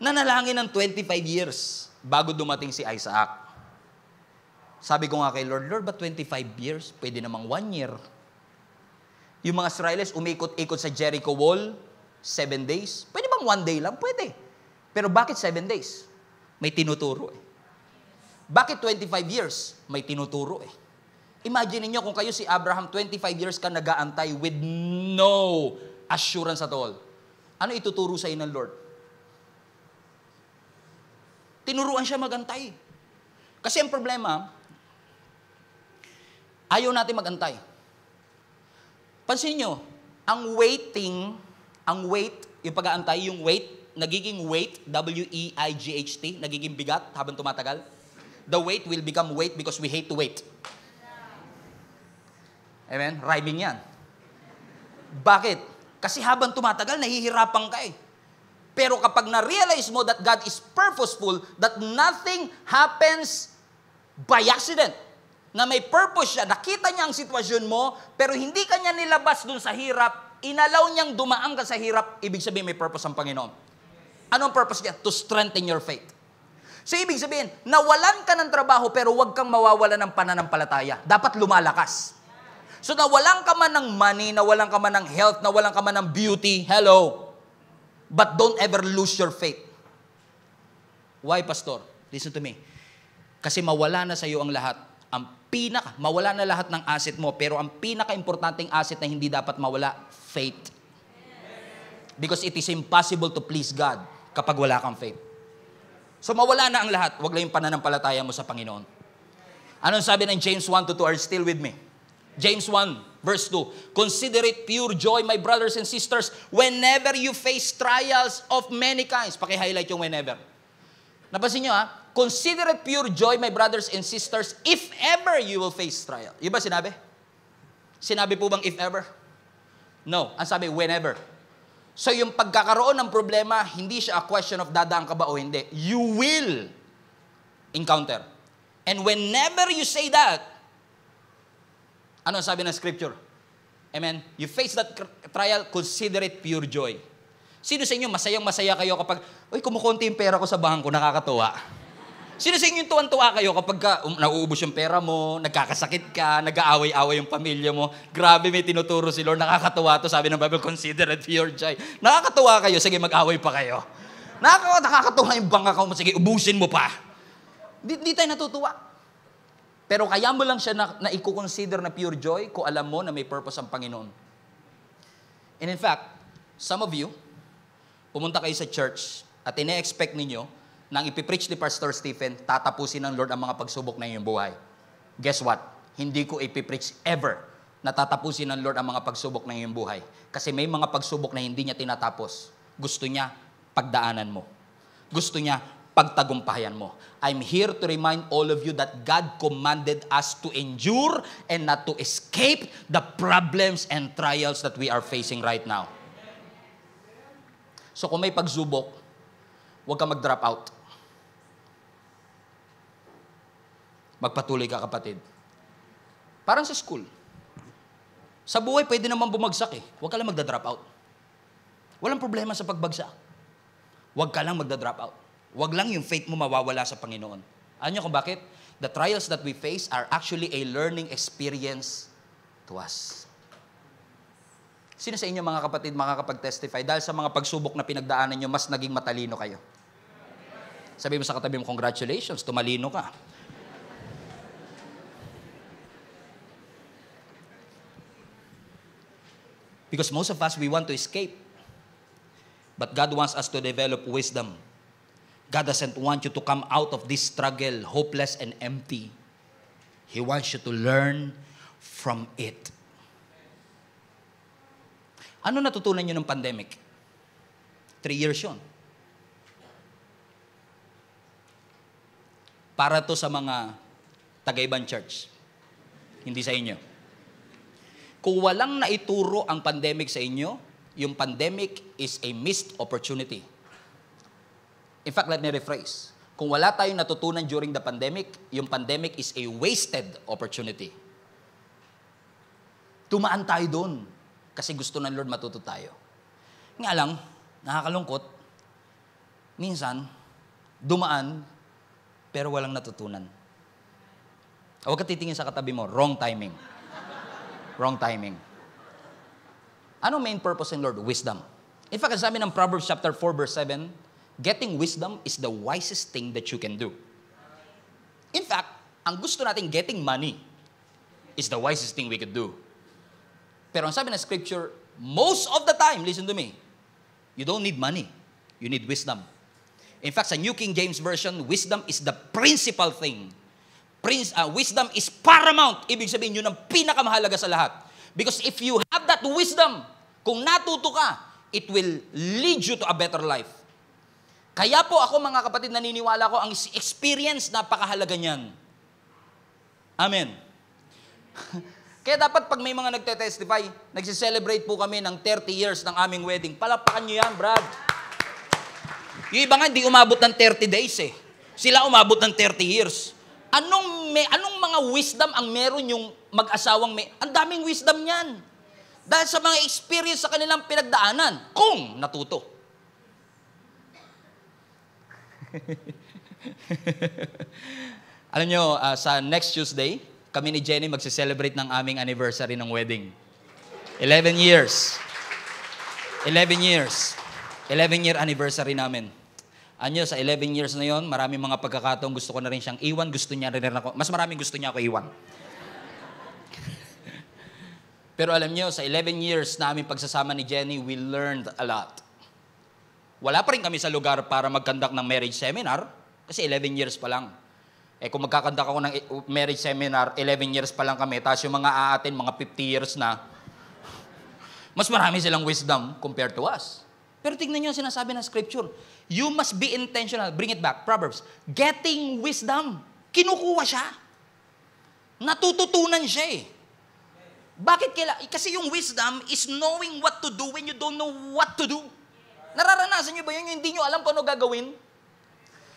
nanalangin ng 25 years bago dumating si Isaac. Sabi ko nga kay Lord, Lord, ba 25 years? Pwede namang 1 year. Yung mga Israelites, umikot-ikot sa Jericho wall, 7 days. Pwede bang 1 day lang? Pwede. Pero bakit 7 days? May tinuturo eh. Bakit 25 years? May tinuturo eh. Imagine niyo kung kayo si Abraham, 25 years ka nagaantay with no assurance at all. Ano ituturo sa inyo ng Lord? Tinuruan siya magantay. Kasi ang problema, Ayaw natin magantay. Pansin nyo, ang waiting, ang wait, yung pag-aantay, yung wait, nagiging wait, W-E-I-G-H-T, nagiging bigat habang tumatagal. The wait will become wait because we hate to wait. Amen? Rhyming yan. Bakit? Kasi habang tumatagal, nahihirapan ka eh. Pero kapag na-realize mo that God is purposeful, that nothing happens by accident, na may purpose siya, nakita niya ang sitwasyon mo, pero hindi kanya nilabas dun sa hirap, inalaw niyang dumaan ka sa hirap, ibig sabihin may purpose ang Panginoon. Anong purpose niya? To strengthen your faith. So ibig sabihin, nawalan ka ng trabaho pero huwag kang mawawala ng pananampalataya. Dapat lumalakas. So nawalan ka man ng money, nawalan ka man ng health, nawalan ka man ng beauty, hello. But don't ever lose your faith. Why, Pastor? Listen to me. Kasi mawala na sa iyo ang lahat. Ang pinaka, mawala na lahat ng asset mo, pero ang pinaka-importanting asset na hindi dapat mawala, faith. Because it is impossible to please God kapag wala kang faith. So mawala na ang lahat, wag lang yung pananampalataya mo sa Panginoon. Anong sabi ng James 1 to 2 are still with me? James 1 verse 2, Consider it pure joy, my brothers and sisters, whenever you face trials of many kinds. Paki-highlight yung whenever. Napansin nyo ha, Consider it pure joy, my brothers and sisters, if ever you will face trial. Yun ba sinabi? Sinabi po bang if ever? No. Ang sabi, whenever. So yung pagkakaroon ng problema, hindi siya a question of dadaan ka ba o hindi. You will encounter. And whenever you say that, ano sabi ng scripture? Amen? You face that trial, consider it pure joy. Sino sa inyo, masayang masaya kayo kapag, uy, kumukunti yung pera ko sa bangko, nakakatuwa. Sino sa inyo tuwan-tuwa kayo kapag ka, um, nauubos yung pera mo, nagkakasakit ka, nag-aaway-away yung pamilya mo, grabe may tinuturo si Lord, nakakatuwa to, sabi ng Bible, consider it your joy. Nakakatuwa kayo, sige mag-away pa kayo. Nakakatuwa, nakakatuwa yung bangka ko mo, sige ubusin mo pa. Di, di tayo natutuwa. Pero kaya mo lang siya na, na i-consider na pure joy kung alam mo na may purpose ang Panginoon. And in fact, some of you, pumunta kayo sa church at ine-expect ninyo nang ipipreach ni Pastor Stephen, tatapusin ng Lord ang mga pagsubok na iyong buhay. Guess what? Hindi ko ipipreach ever na tatapusin ng Lord ang mga pagsubok na iyong buhay. Kasi may mga pagsubok na hindi niya tinatapos. Gusto niya, pagdaanan mo. Gusto niya, pagtagumpayan mo. I'm here to remind all of you that God commanded us to endure and not to escape the problems and trials that we are facing right now. So kung may pagsubok, huwag ka mag-drop out Magpatuloy ka kapatid. Parang sa school. Sa buhay, pwede naman bumagsak eh. Huwag ka lang magda-drop out. Walang problema sa pagbagsak. Huwag ka lang magda-drop out. Huwag lang yung faith mo mawawala sa Panginoon. Ano nyo kung bakit? The trials that we face are actually a learning experience to us. Sino sa inyo mga kapatid makakapag-testify? Dahil sa mga pagsubok na pinagdaanan niyo, mas naging matalino kayo. Sabi mo sa katabi mo, congratulations, tumalino ka. Because most of us, we want to escape. But God wants us to develop wisdom. God doesn't want you to come out of this struggle hopeless and empty. He wants you to learn from it. Ano natutunan nyo ng pandemic? Three years yun. Para to sa mga taga-ibang church. Hindi sa inyo. Kung walang naituro ang pandemic sa inyo, yung pandemic is a missed opportunity. In fact, let me rephrase. Kung wala tayong natutunan during the pandemic, yung pandemic is a wasted opportunity. Tumaan tayo doon kasi gusto ng Lord matuto tayo. Nga lang, nakakalungkot, minsan, dumaan, pero walang natutunan. Huwag ka titingin sa katabi mo, wrong timing. Wrong timing. Ano main purpose ng Lord? Wisdom. In fact, sabi ng Proverbs chapter 4 verse 7, getting wisdom is the wisest thing that you can do. In fact, ang gusto natin getting money is the wisest thing we could do. Pero ang sabi ng scripture, most of the time, listen to me, you don't need money. You need wisdom. In fact, sa New King James Version, wisdom is the principal thing Prince, uh, wisdom is paramount. Ibig sabihin, yun ang pinakamahalaga sa lahat. Because if you have that wisdom, kung natuto ka, it will lead you to a better life. Kaya po ako mga kapatid, naniniwala ko ang experience napakahalaga niyan. Amen. (laughs) Kaya dapat pag may mga nagte-testify, nagse-celebrate po kami ng 30 years ng aming wedding. Palakpakan niyo yan, Brad. Yung iba nga, hindi umabot ng 30 days eh. Sila umabot ng 30 years. Anong, may, anong mga wisdom ang meron yung mag-asawang may... Ang daming wisdom niyan. Dahil sa mga experience sa kanilang pinagdaanan, kung natuto. (laughs) Alam nyo, uh, sa next Tuesday, kami ni Jenny magse-celebrate ng aming anniversary ng wedding. 11 years. 11 years. 11 year anniversary namin. Anyo, sa 11 years na yon, marami mga pagkakataong gusto ko na rin siyang iwan. Gusto niya rin, rin ako. Mas maraming gusto niya ako iwan. (laughs) Pero alam niyo, sa 11 years namin pagsasama ni Jenny, we learned a lot. Wala pa rin kami sa lugar para magkandak ng marriage seminar kasi 11 years pa lang. Eh kung magkakandak ako ng eh, marriage seminar, 11 years pa lang kami, tapos yung mga aatin, mga 50 years na, (laughs) mas marami silang wisdom compared to us. Pero tignan niyo ang sinasabi ng scripture. You must be intentional. Bring it back. Proverbs. Getting wisdom. Kinukuha siya. Natututunan siya eh. Bakit kaila? Kasi yung wisdom is knowing what to do when you don't know what to do. Nararanasan niyo ba yun? hindi niyo alam paano gagawin?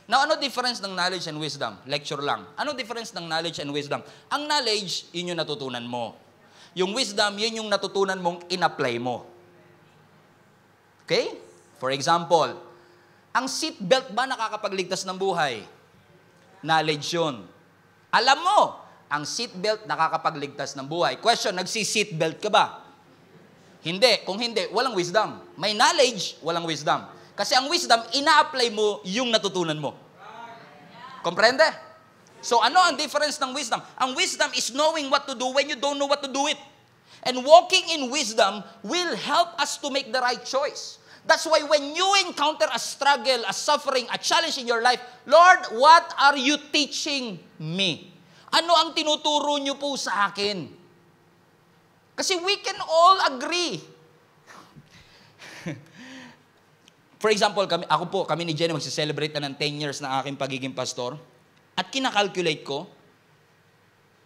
Now, ano difference ng knowledge and wisdom? Lecture lang. Ano difference ng knowledge and wisdom? Ang knowledge, yun yung natutunan mo. Yung wisdom, yun yung natutunan mong in-apply mo. Okay? For example, ang seatbelt ba nakakapagligtas ng buhay? Knowledge yun. Alam mo, ang seatbelt nakakapagligtas ng buhay. Question, nagsi-seatbelt ka ba? Hindi. Kung hindi, walang wisdom. May knowledge, walang wisdom. Kasi ang wisdom, ina-apply mo yung natutunan mo. Komprende? So ano ang difference ng wisdom? Ang wisdom is knowing what to do when you don't know what to do it. And walking in wisdom will help us to make the right choice. That's why when you encounter a struggle, a suffering, a challenge in your life, Lord, what are you teaching me? Ano ang tinuturo niyo po sa akin? Kasi we can all agree. (laughs) For example, kami, ako po, kami ni Jenny, magse-celebrate na ng 10 years na aking pagiging pastor. At kinakalculate ko,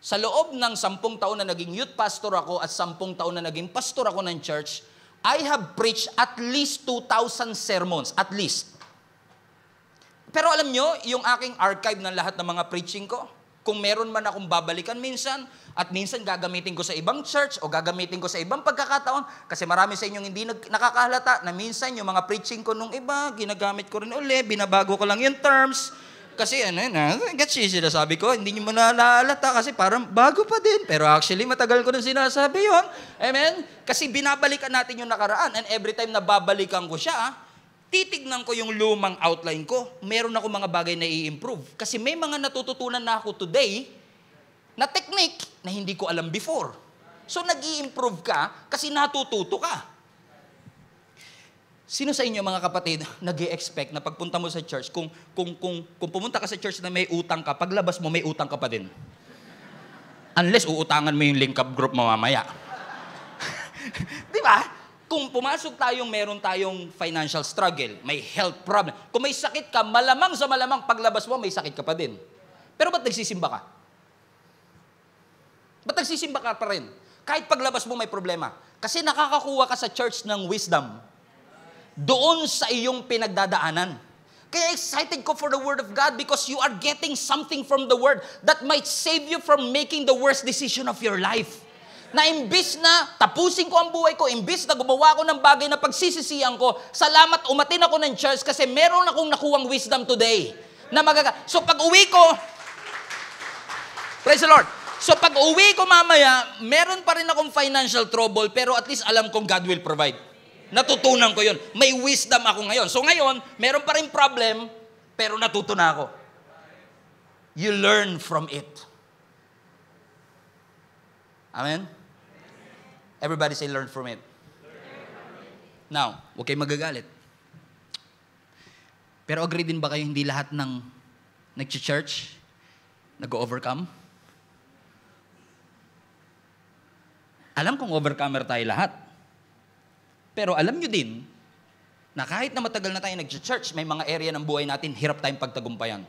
sa loob ng sampung taon na naging youth pastor ako at sampung taon na naging pastor ako ng church, I have preached at least 2,000 sermons, at least. Pero alam nyo, yung aking archive ng lahat ng mga preaching ko, kung meron man akong babalikan minsan, at minsan gagamitin ko sa ibang church o gagamitin ko sa ibang pagkakataon, kasi marami sa inyong hindi nakakahalata na minsan yung mga preaching ko nung iba, ginagamit ko rin uli, binabago ko lang yung terms, kasi ano yun, ah, gets yung sinasabi ko, hindi nyo malalata kasi parang bago pa din. Pero actually, matagal ko nang sinasabi yon Amen? Kasi binabalikan natin yung nakaraan and every time na babalikan ko siya, ah, titignan ko yung lumang outline ko, meron ako mga bagay na i-improve. Kasi may mga natututunan na ako today na technique na hindi ko alam before. So nag improve ka kasi natututo ka. Sino sa inyo mga kapatid (laughs) nag expect na pagpunta mo sa church, kung, kung, kung, kung pumunta ka sa church na may utang ka, paglabas mo may utang ka pa din? Unless uutangan mo yung link up group mo mamaya. (laughs) Di ba? Kung pumasok tayong meron tayong financial struggle, may health problem. Kung may sakit ka, malamang sa malamang paglabas mo, may sakit ka pa din. Pero ba't nagsisimba ka? Ba't nagsisimba ka pa rin? Kahit paglabas mo may problema. Kasi nakakakuha ka sa church ng wisdom doon sa iyong pinagdadaanan. Kaya excited ko for the Word of God because you are getting something from the Word that might save you from making the worst decision of your life. Na imbis na tapusin ko ang buhay ko, imbis na gumawa ko ng bagay na pagsisisihan ko, salamat umatin ako ng church kasi meron akong nakuwang wisdom today. Na magaga- so pag uwi ko, praise the Lord, so pag uwi ko mamaya, meron pa rin akong financial trouble pero at least alam kong God will provide. Natutunan ko yun. May wisdom ako ngayon. So ngayon, meron pa rin problem, pero natutunan ako. You learn from it. Amen? Everybody say, learn from it. Now, huwag kayong magagalit. Pero agree din ba kayo, hindi lahat ng nag-church, nag-overcome? Alam kong overcomer tayo lahat. Pero alam nyo din, na kahit na matagal na tayo nag-church, may mga area ng buhay natin, hirap tayong pagtagumpayan.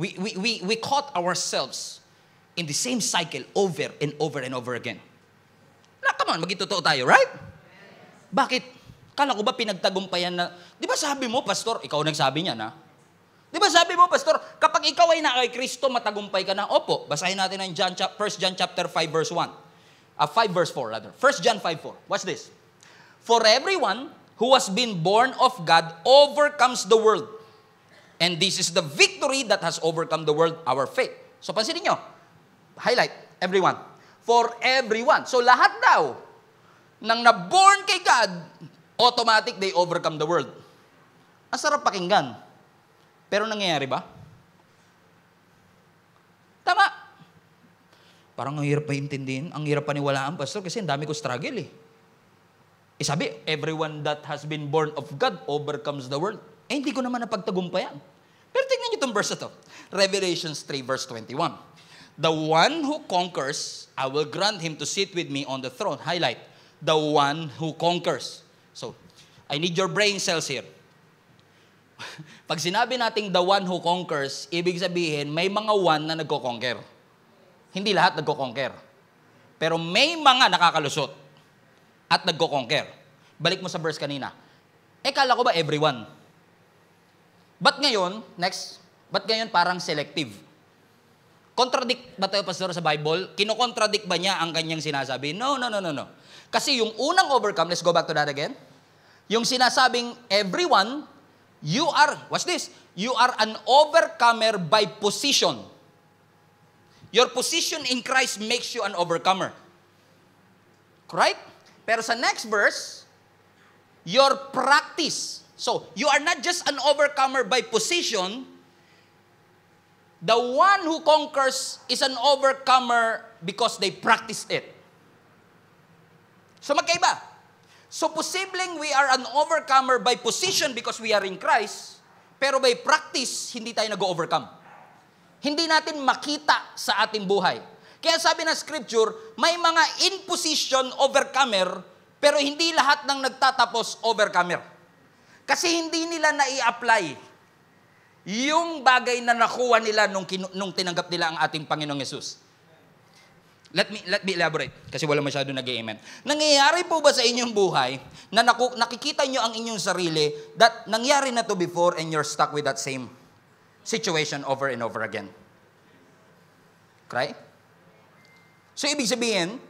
We, we, we, we caught ourselves in the same cycle over and over and over again. Na, come on, magitotoo tayo, right? Bakit? Kala ko ba pinagtagumpayan na, di ba sabi mo, pastor, ikaw nagsabi niya na, Di ba sabi mo, Pastor, kapag ikaw ay na kay Kristo, matagumpay ka na. Opo, basahin natin ang John, 1 John chapter 5 verse 1. Uh, 5 verse 4 rather. 1 John 5 4. Watch this. For everyone who has been born of God overcomes the world. And this is the victory that has overcome the world, our faith. So pansinin nyo, highlight, everyone. For everyone. So lahat daw, nang naborn kay God, automatic they overcome the world. Ang sarap pakinggan. Pero nangyayari ba? Tama. Parang ang hirap pa intindihin, ang hirap paniwalaan, Pastor, kasi ang dami ko struggle eh. Eh sabi, everyone that has been born of God overcomes the world. Eh hindi ko naman napagtagumpayan. Pero tingnan niyo itong verse na to. Revelations 3 verse 21. The one who conquers, I will grant him to sit with me on the throne. Highlight, the one who conquers. So, I need your brain cells here. (laughs) Pag sinabi nating the one who conquers, ibig sabihin may mga one na nagko-conquer. Hindi lahat nagko-conquer. Pero may mga nakakalusot at nagko-conquer. Balik mo sa verse kanina. Eh, kala ko ba everyone? But ngayon, next, but ngayon parang selective? Contradict ba tayo, Pastor, sa Bible? Kinokontradict ba niya ang kanyang sinasabi? No, no, no, no, no. Kasi yung unang overcome, let's go back to that again. Yung sinasabing everyone, you are, watch this, you are an overcomer by position. Your position in Christ makes you an overcomer. Right? Pero sa next verse, your practice. So, you are not just an overcomer by position. The one who conquers is an overcomer because they practice it. So, magkaiba. So, posibleng we are an overcomer by position because we are in Christ, pero by practice, hindi tayo nag-overcome. Hindi natin makita sa ating buhay kaya sabi ng scripture, may mga in position overcomer, pero hindi lahat ng nagtatapos overcomer. Kasi hindi nila nai-apply yung bagay na nakuha nila nung, kinu- nung tinanggap nila ang ating Panginoong Yesus. Let me, let me elaborate, kasi wala masyado nag-amen. Nangyayari po ba sa inyong buhay na naku- nakikita nyo ang inyong sarili that nangyari na to before and you're stuck with that same situation over and over again? Cry? So ibig sabihin,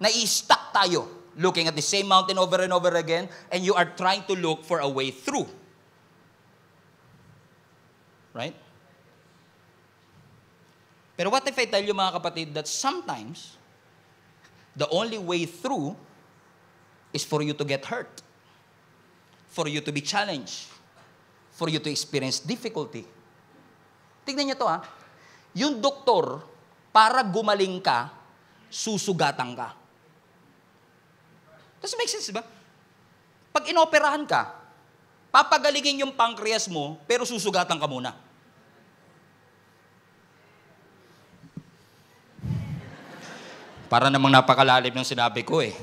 nai-stuck tayo looking at the same mountain over and over again and you are trying to look for a way through. Right? Pero what if I tell you mga kapatid that sometimes the only way through is for you to get hurt, for you to be challenged, for you to experience difficulty. Tignan niyo to ha. Ah. Yung doktor, para gumaling ka, susugatan ka. Does it make sense, ba? Pag inoperahan ka, papagalingin yung pancreas mo, pero susugatan ka muna. Para namang napakalalim ng sinabi ko eh.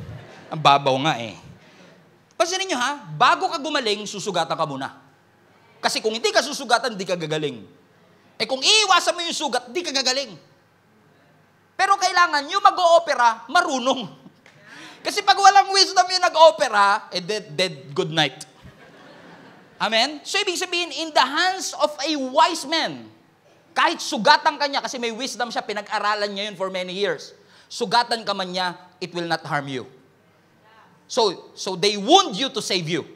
Ang babaw nga eh. Pansinin nyo ha, bago ka gumaling, susugatan ka muna. Kasi kung hindi ka susugatan, di ka gagaling. Eh kung iiwasan mo yung sugat, di ka gagaling. Pero kailangan yung mag-oopera, marunong. Kasi pag walang wisdom yung nag-opera, eh dead, dead good night. Amen? So ibig sabihin, in the hands of a wise man, kahit sugatan ka kasi may wisdom siya, pinag-aralan niya yun for many years, sugatan ka man niya, it will not harm you. So, so they wound you to save you.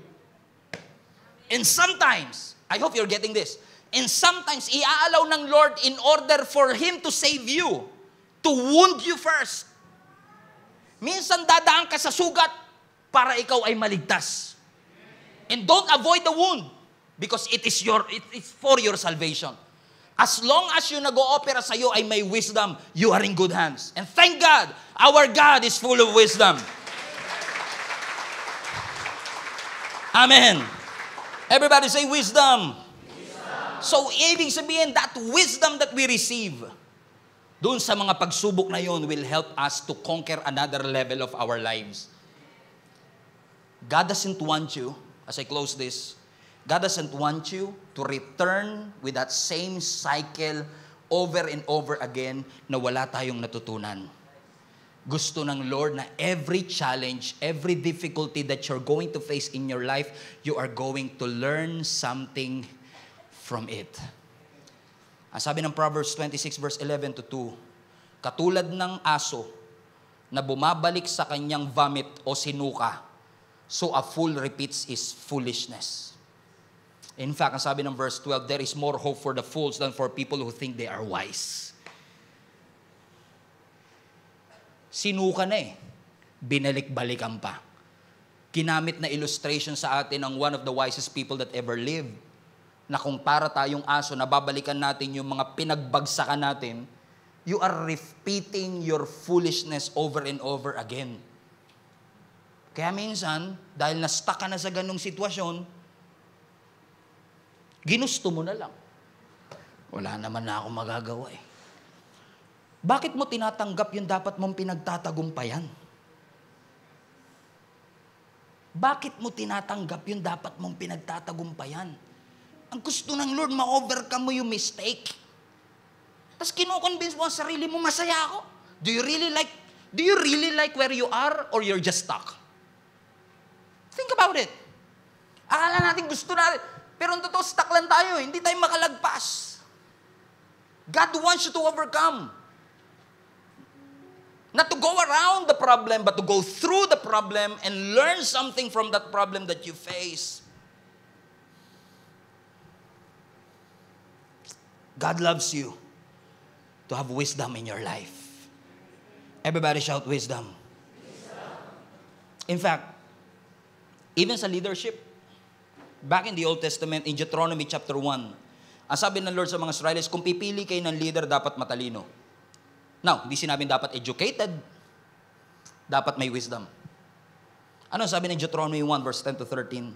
And sometimes, I hope you're getting this, and sometimes iaalaw ng Lord in order for Him to save you, to wound you first. Minsan dadaan ka sa sugat para ikaw ay maligtas. And don't avoid the wound because it is your it is for your salvation. As long as yung nag-oopera sa iyo ay may wisdom, you are in good hands. And thank God, our God is full of wisdom. Amen. Everybody say wisdom. wisdom. So, ibig sabihin, that wisdom that we receive, doon sa mga pagsubok na yon will help us to conquer another level of our lives. God doesn't want you, as I close this, God doesn't want you to return with that same cycle over and over again na wala tayong natutunan. Gusto ng Lord na every challenge, every difficulty that you're going to face in your life, you are going to learn something from it. Ang sabi ng Proverbs 26 verse 11 to 2, Katulad ng aso na bumabalik sa kanyang vomit o sinuka, so a fool repeats his foolishness. In fact, ang sabi ng verse 12, there is more hope for the fools than for people who think they are wise. Sinuka na eh. Binalik-balikan pa. Kinamit na illustration sa atin ng one of the wisest people that ever lived na kung para tayong aso nababalikan natin yung mga pinagbagsakan natin, you are repeating your foolishness over and over again. Kaya minsan, dahil na-stuck ka na sa ganong sitwasyon, ginusto mo na lang. Wala naman na ako magagawa eh. Bakit mo tinatanggap yung dapat mong pinagtatagumpayan? Bakit mo tinatanggap yung dapat mong pinagtatagumpayan? Ang gusto ng Lord, ma-overcome mo yung mistake. Tapos kinukonvince mo ang sarili mo, masaya ako. Do you really like, do you really like where you are or you're just stuck? Think about it. Akala natin gusto natin, pero ang totoo, stuck lang tayo. Eh. Hindi tayo makalagpas. God wants you to overcome. Not to go around the problem, but to go through the problem and learn something from that problem that you face. God loves you to have wisdom in your life. Everybody shout wisdom. In fact, even sa leadership, back in the Old Testament, in Deuteronomy chapter 1, ang sabi ng Lord sa mga Israelites, kung pipili kayo ng leader, dapat matalino. Now, hindi sinabing dapat educated, dapat may wisdom. Ano sabi ng Deuteronomy 1 verse 10 to 13?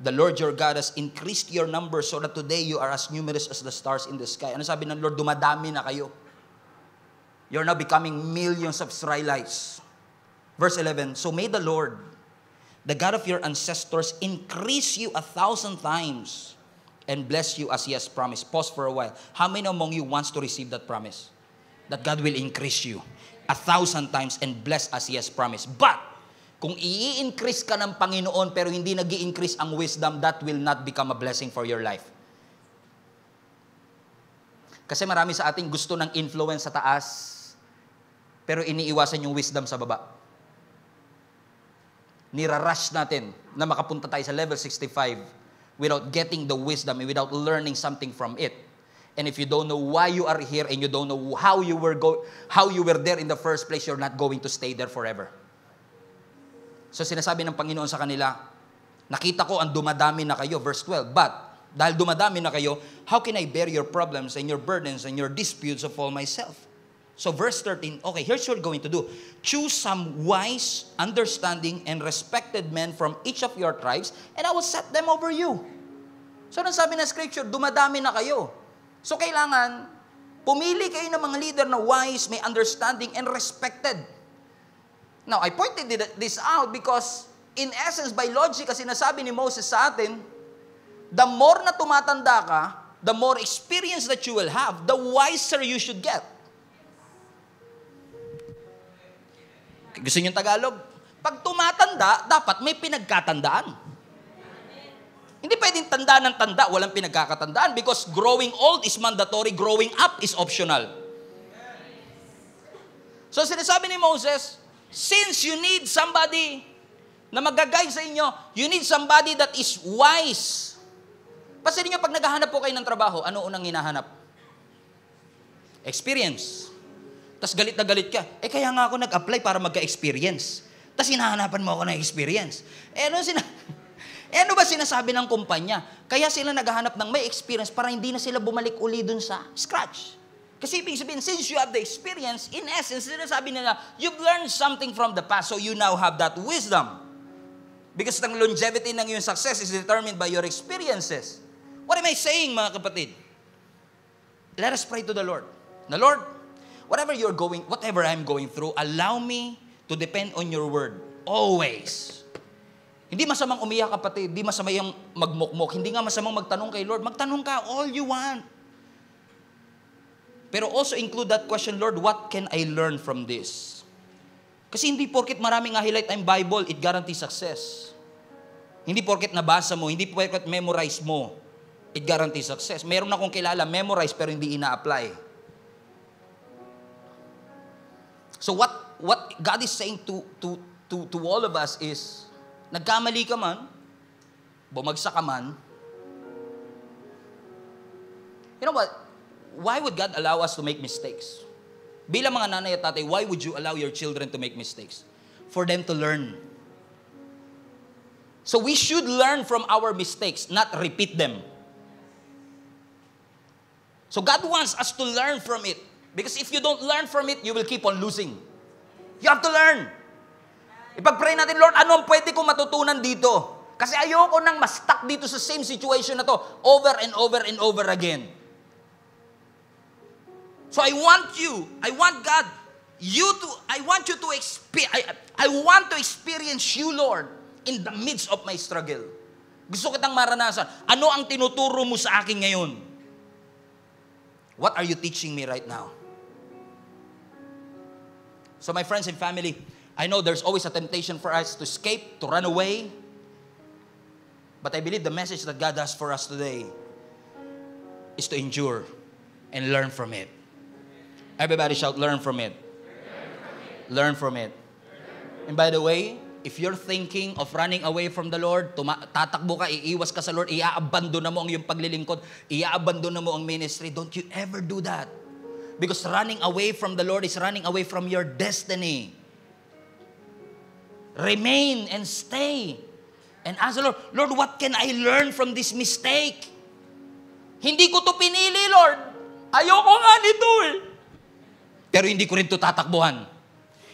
the Lord your God has increased your number so that today you are as numerous as the stars in the sky. Ano sabi ng Lord? Dumadami na kayo. You're now becoming millions of Israelites. Verse 11, So may the Lord, the God of your ancestors, increase you a thousand times and bless you as He has promised. Pause for a while. How many among you wants to receive that promise? That God will increase you a thousand times and bless as He has promised. But, kung i-increase ka ng Panginoon pero hindi nag increase ang wisdom, that will not become a blessing for your life. Kasi marami sa ating gusto ng influence sa taas, pero iniiwasan yung wisdom sa baba. Nirarush natin na makapunta tayo sa level 65 without getting the wisdom and without learning something from it. And if you don't know why you are here and you don't know how you were go how you were there in the first place, you're not going to stay there forever. So sinasabi ng Panginoon sa kanila, nakita ko ang dumadami na kayo, verse 12, but dahil dumadami na kayo, how can I bear your problems and your burdens and your disputes of all myself? So verse 13, okay, here's what you're going to do. Choose some wise, understanding, and respected men from each of your tribes, and I will set them over you. So nang sabi ng scripture, dumadami na kayo. So kailangan, pumili kayo ng mga leader na wise, may understanding, and respected. Now, I pointed this out because in essence, by logic, kasi nasabi ni Moses sa atin, the more na tumatanda ka, the more experience that you will have, the wiser you should get. Gusto niyo Tagalog? Pag tumatanda, dapat may pinagkatandaan. Hindi pwedeng tanda ng tanda, walang pinagkakatandaan because growing old is mandatory, growing up is optional. So sinasabi ni Moses, Since you need somebody na magagay sa inyo, you need somebody that is wise. Kasi ninyo, pag naghahanap po kayo ng trabaho, ano unang hinahanap? Experience. Tapos galit na galit ka. Eh kaya nga ako nag-apply para magka-experience. Tapos hinahanapan mo ako ng experience. Eh ano, sina (laughs) eh, ano ba sinasabi ng kumpanya? Kaya sila naghahanap ng may experience para hindi na sila bumalik uli dun sa scratch. Kasi ibig sabihin, since you have the experience, in essence, sinasabi nila, you've learned something from the past, so you now have that wisdom. Because ng longevity ng iyong success is determined by your experiences. What am I saying, mga kapatid? Let us pray to the Lord. Na Lord, whatever you're going, whatever I'm going through, allow me to depend on your word. Always. Hindi masamang umiyak, kapatid. Hindi masamang magmukmok. Hindi nga masamang magtanong kay Lord. Magtanong ka all you want. Pero also include that question, Lord, what can I learn from this? Kasi hindi porkit maraming highlight ang Bible, it guarantees success. Hindi porket nabasa mo, hindi porket memorize mo, it guarantees success. Meron na akong kilala, memorize pero hindi ina-apply. So what what God is saying to to to to all of us is nagkamali ka man, bumagsak ka man, you know what? why would God allow us to make mistakes? Bilang mga nanay at tatay, why would you allow your children to make mistakes? For them to learn. So we should learn from our mistakes, not repeat them. So God wants us to learn from it. Because if you don't learn from it, you will keep on losing. You have to learn. Ipag-pray natin, Lord, ano ang pwede kong matutunan dito? Kasi ayoko nang ma-stuck dito sa same situation na to over and over and over again. So I want you, I want God, you to, I want you to experience, I, I want to experience you, Lord, in the midst of my struggle. Gusto kitang maranasan. Ano ang tinuturo mo sa akin ngayon? What are you teaching me right now? So my friends and family, I know there's always a temptation for us to escape, to run away. But I believe the message that God has for us today is to endure and learn from it. Everybody shout, learn from it. Learn from it. And by the way, if you're thinking of running away from the Lord, tuma- tatakbo ka, iiwas ka sa Lord, iaabandon na mo ang iyong paglilingkod, iaabandon na mo ang ministry, don't you ever do that. Because running away from the Lord is running away from your destiny. Remain and stay. And ask the Lord, Lord, what can I learn from this mistake? Hindi ko to pinili, Lord. Ayoko nga nito eh pero hindi ko rin to tatakbuhan.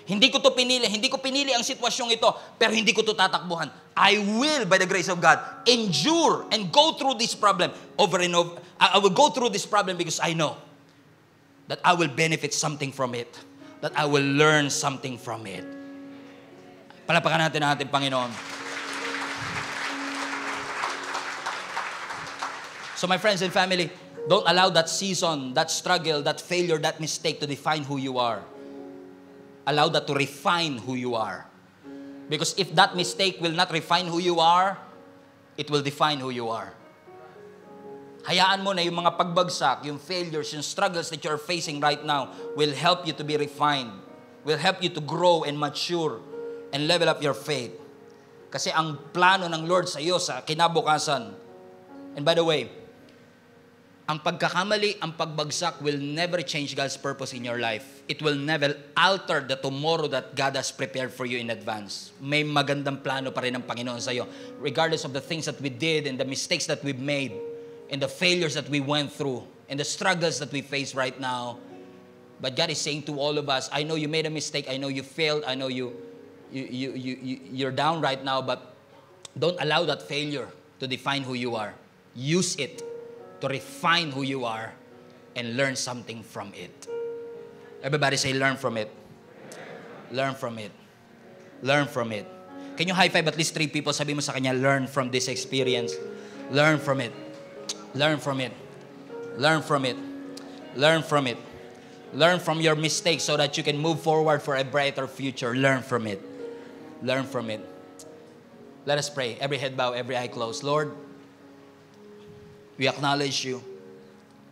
Hindi ko to pinili, hindi ko pinili ang sitwasyong ito, pero hindi ko to tatakbuhan. I will, by the grace of God, endure and go through this problem over and over. I will go through this problem because I know that I will benefit something from it, that I will learn something from it. Palapakan natin ang ating Panginoon. So my friends and family, Don't allow that season, that struggle, that failure, that mistake to define who you are. Allow that to refine who you are. Because if that mistake will not refine who you are, it will define who you are. Hayaan mo na yung mga pagbagsak, yung failures, yung struggles that you're facing right now will help you to be refined, will help you to grow and mature and level up your faith. Kasi ang plano ng Lord sa iyo sa kinabukasan. And by the way, ang pagkakamali, ang pagbagsak will never change God's purpose in your life. It will never alter the tomorrow that God has prepared for you in advance. May magandang plano pa rin ng Panginoon sa iyo. Regardless of the things that we did and the mistakes that we've made and the failures that we went through and the struggles that we face right now. But God is saying to all of us, I know you made a mistake. I know you failed. I know you, you, you, you, you you're down right now, but don't allow that failure to define who you are. Use it to refine who you are and learn something from it. Everybody say, learn from it. Learn from it. Learn from it. Can you high five at least three people? Sabi mo sa kanya, learn from this experience. Learn from it. Learn from it. Learn from it. Learn from it. Learn from your mistakes so that you can move forward for a brighter future. Learn from it. Learn from it. Let us pray. Every head bow, every eye closed. Lord, we acknowledge you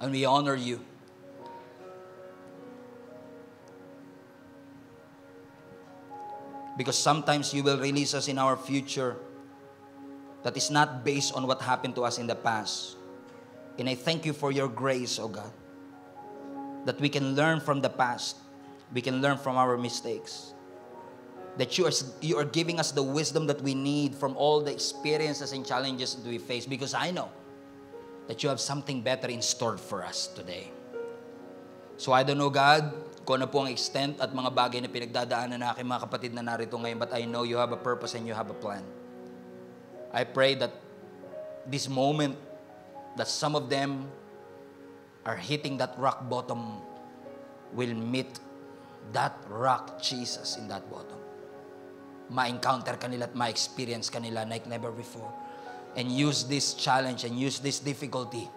and we honor you. Because sometimes you will release us in our future that is not based on what happened to us in the past. And I thank you for your grace, O oh God, that we can learn from the past, we can learn from our mistakes, that you are, you are giving us the wisdom that we need from all the experiences and challenges that we face. Because I know that you have something better in store for us today. So I don't know, God, kung ano po ang extent at mga bagay na pinagdadaanan na aking mga kapatid na narito ngayon, but I know you have a purpose and you have a plan. I pray that this moment, that some of them are hitting that rock bottom, will meet that rock, Jesus, in that bottom. Ma-encounter kanila at ma-experience kanila like never before. and use this challenge and use this difficulty.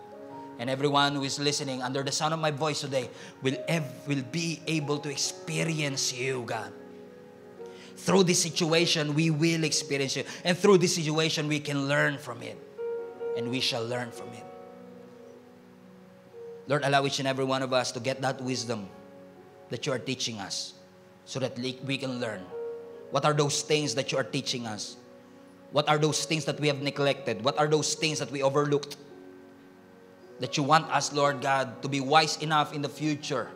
And everyone who is listening under the sound of my voice today will, ev- will be able to experience you, God. Through this situation, we will experience you. And through this situation, we can learn from it. And we shall learn from it. Lord, allow each and every one of us to get that wisdom that you are teaching us so that we can learn. What are those things that you are teaching us? What are those things that we have neglected? What are those things that we overlooked? That you want us, Lord God, to be wise enough in the future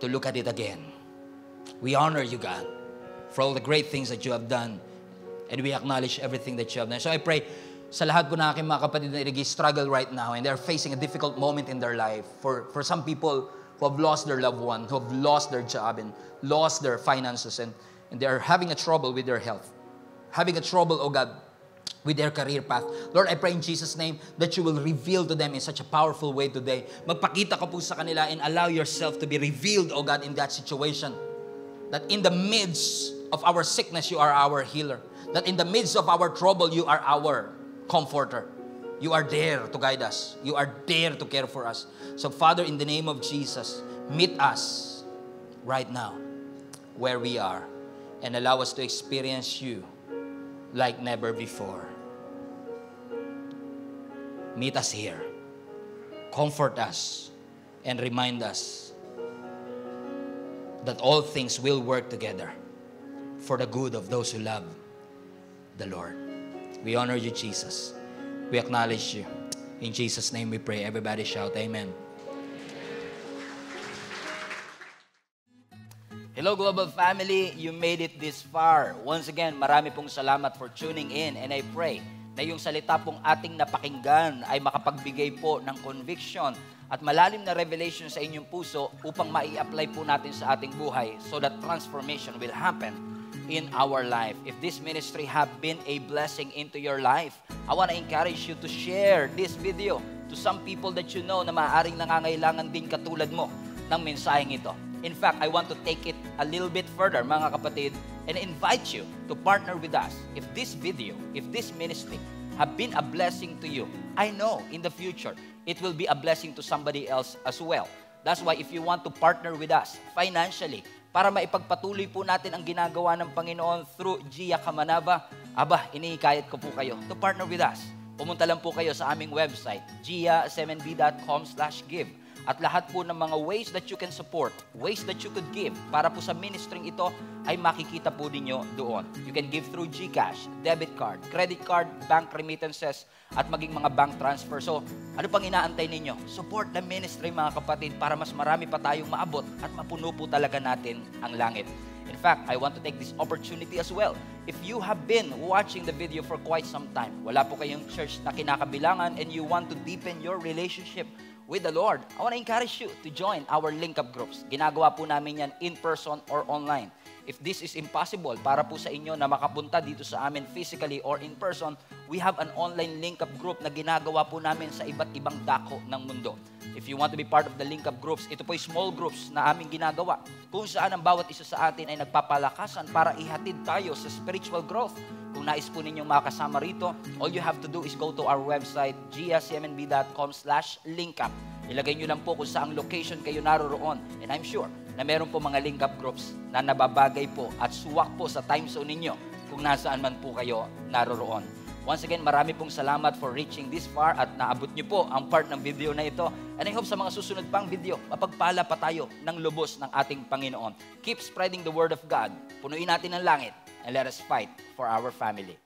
to look at it again. We honor you, God, for all the great things that you have done. And we acknowledge everything that you have done. So I pray, sa lahat po na aking mga kapatid na struggle right now and they're facing a difficult moment in their life. For, for some people who have lost their loved one, who have lost their job and lost their finances and, and they're having a trouble with their health. having a trouble, oh God, with their career path. Lord, I pray in Jesus' name that you will reveal to them in such a powerful way today. Magpakita ka po sa kanila and allow yourself to be revealed, oh God, in that situation. That in the midst of our sickness, you are our healer. That in the midst of our trouble, you are our comforter. You are there to guide us. You are there to care for us. So, Father, in the name of Jesus, meet us right now where we are and allow us to experience you like never before. Meet us here. Comfort us and remind us that all things will work together for the good of those who love the Lord. We honor you, Jesus. We acknowledge you. In Jesus' name we pray. Everybody shout, Amen. Hello Global Family, you made it this far. Once again, marami pong salamat for tuning in and I pray na yung salita pong ating napakinggan ay makapagbigay po ng conviction at malalim na revelation sa inyong puso upang mai-apply po natin sa ating buhay so that transformation will happen in our life. If this ministry have been a blessing into your life, I want to encourage you to share this video to some people that you know na maaaring nangangailangan din katulad mo ng mensaheng ito. In fact, I want to take it a little bit further, mga kapatid, and invite you to partner with us. If this video, if this ministry have been a blessing to you, I know in the future it will be a blessing to somebody else as well. That's why if you want to partner with us financially, para maipagpatuloy po natin ang ginagawa ng Panginoon through Gia Kamanaba, aba, inihikayat ko po kayo to partner with us. Pumunta lang po kayo sa aming website, gia giasmnb.com slash give at lahat po ng mga ways that you can support, ways that you could give para po sa ministering ito ay makikita po ninyo doon. You can give through GCash, debit card, credit card, bank remittances, at maging mga bank transfer. So, ano pang inaantay ninyo? Support the ministry mga kapatid para mas marami pa tayong maabot at mapuno po talaga natin ang langit. In fact, I want to take this opportunity as well. If you have been watching the video for quite some time, wala po kayong church na kinakabilangan and you want to deepen your relationship with the Lord. I want to encourage you to join our link up groups. Ginagawa po namin yan in person or online. If this is impossible para po sa inyo na makapunta dito sa amin physically or in person, we have an online link up group na ginagawa po namin sa iba't ibang dako ng mundo. If you want to be part of the link up groups, ito po ay small groups na aming ginagawa kung saan ang bawat isa sa atin ay nagpapalakasan para ihatid tayo sa spiritual growth kung nais po ninyong makasama rito, all you have to do is go to our website, gscmnb.com slash linkup. Ilagay nyo lang po kung saang location kayo naroroon. And I'm sure na meron po mga linkup groups na nababagay po at suwak po sa time zone ninyo kung nasaan man po kayo naroroon. Once again, marami pong salamat for reaching this far at naabot niyo po ang part ng video na ito. And I hope sa mga susunod pang video, mapagpala pa tayo ng lubos ng ating Panginoon. Keep spreading the Word of God. Punuin natin ang langit and let us fight for our family.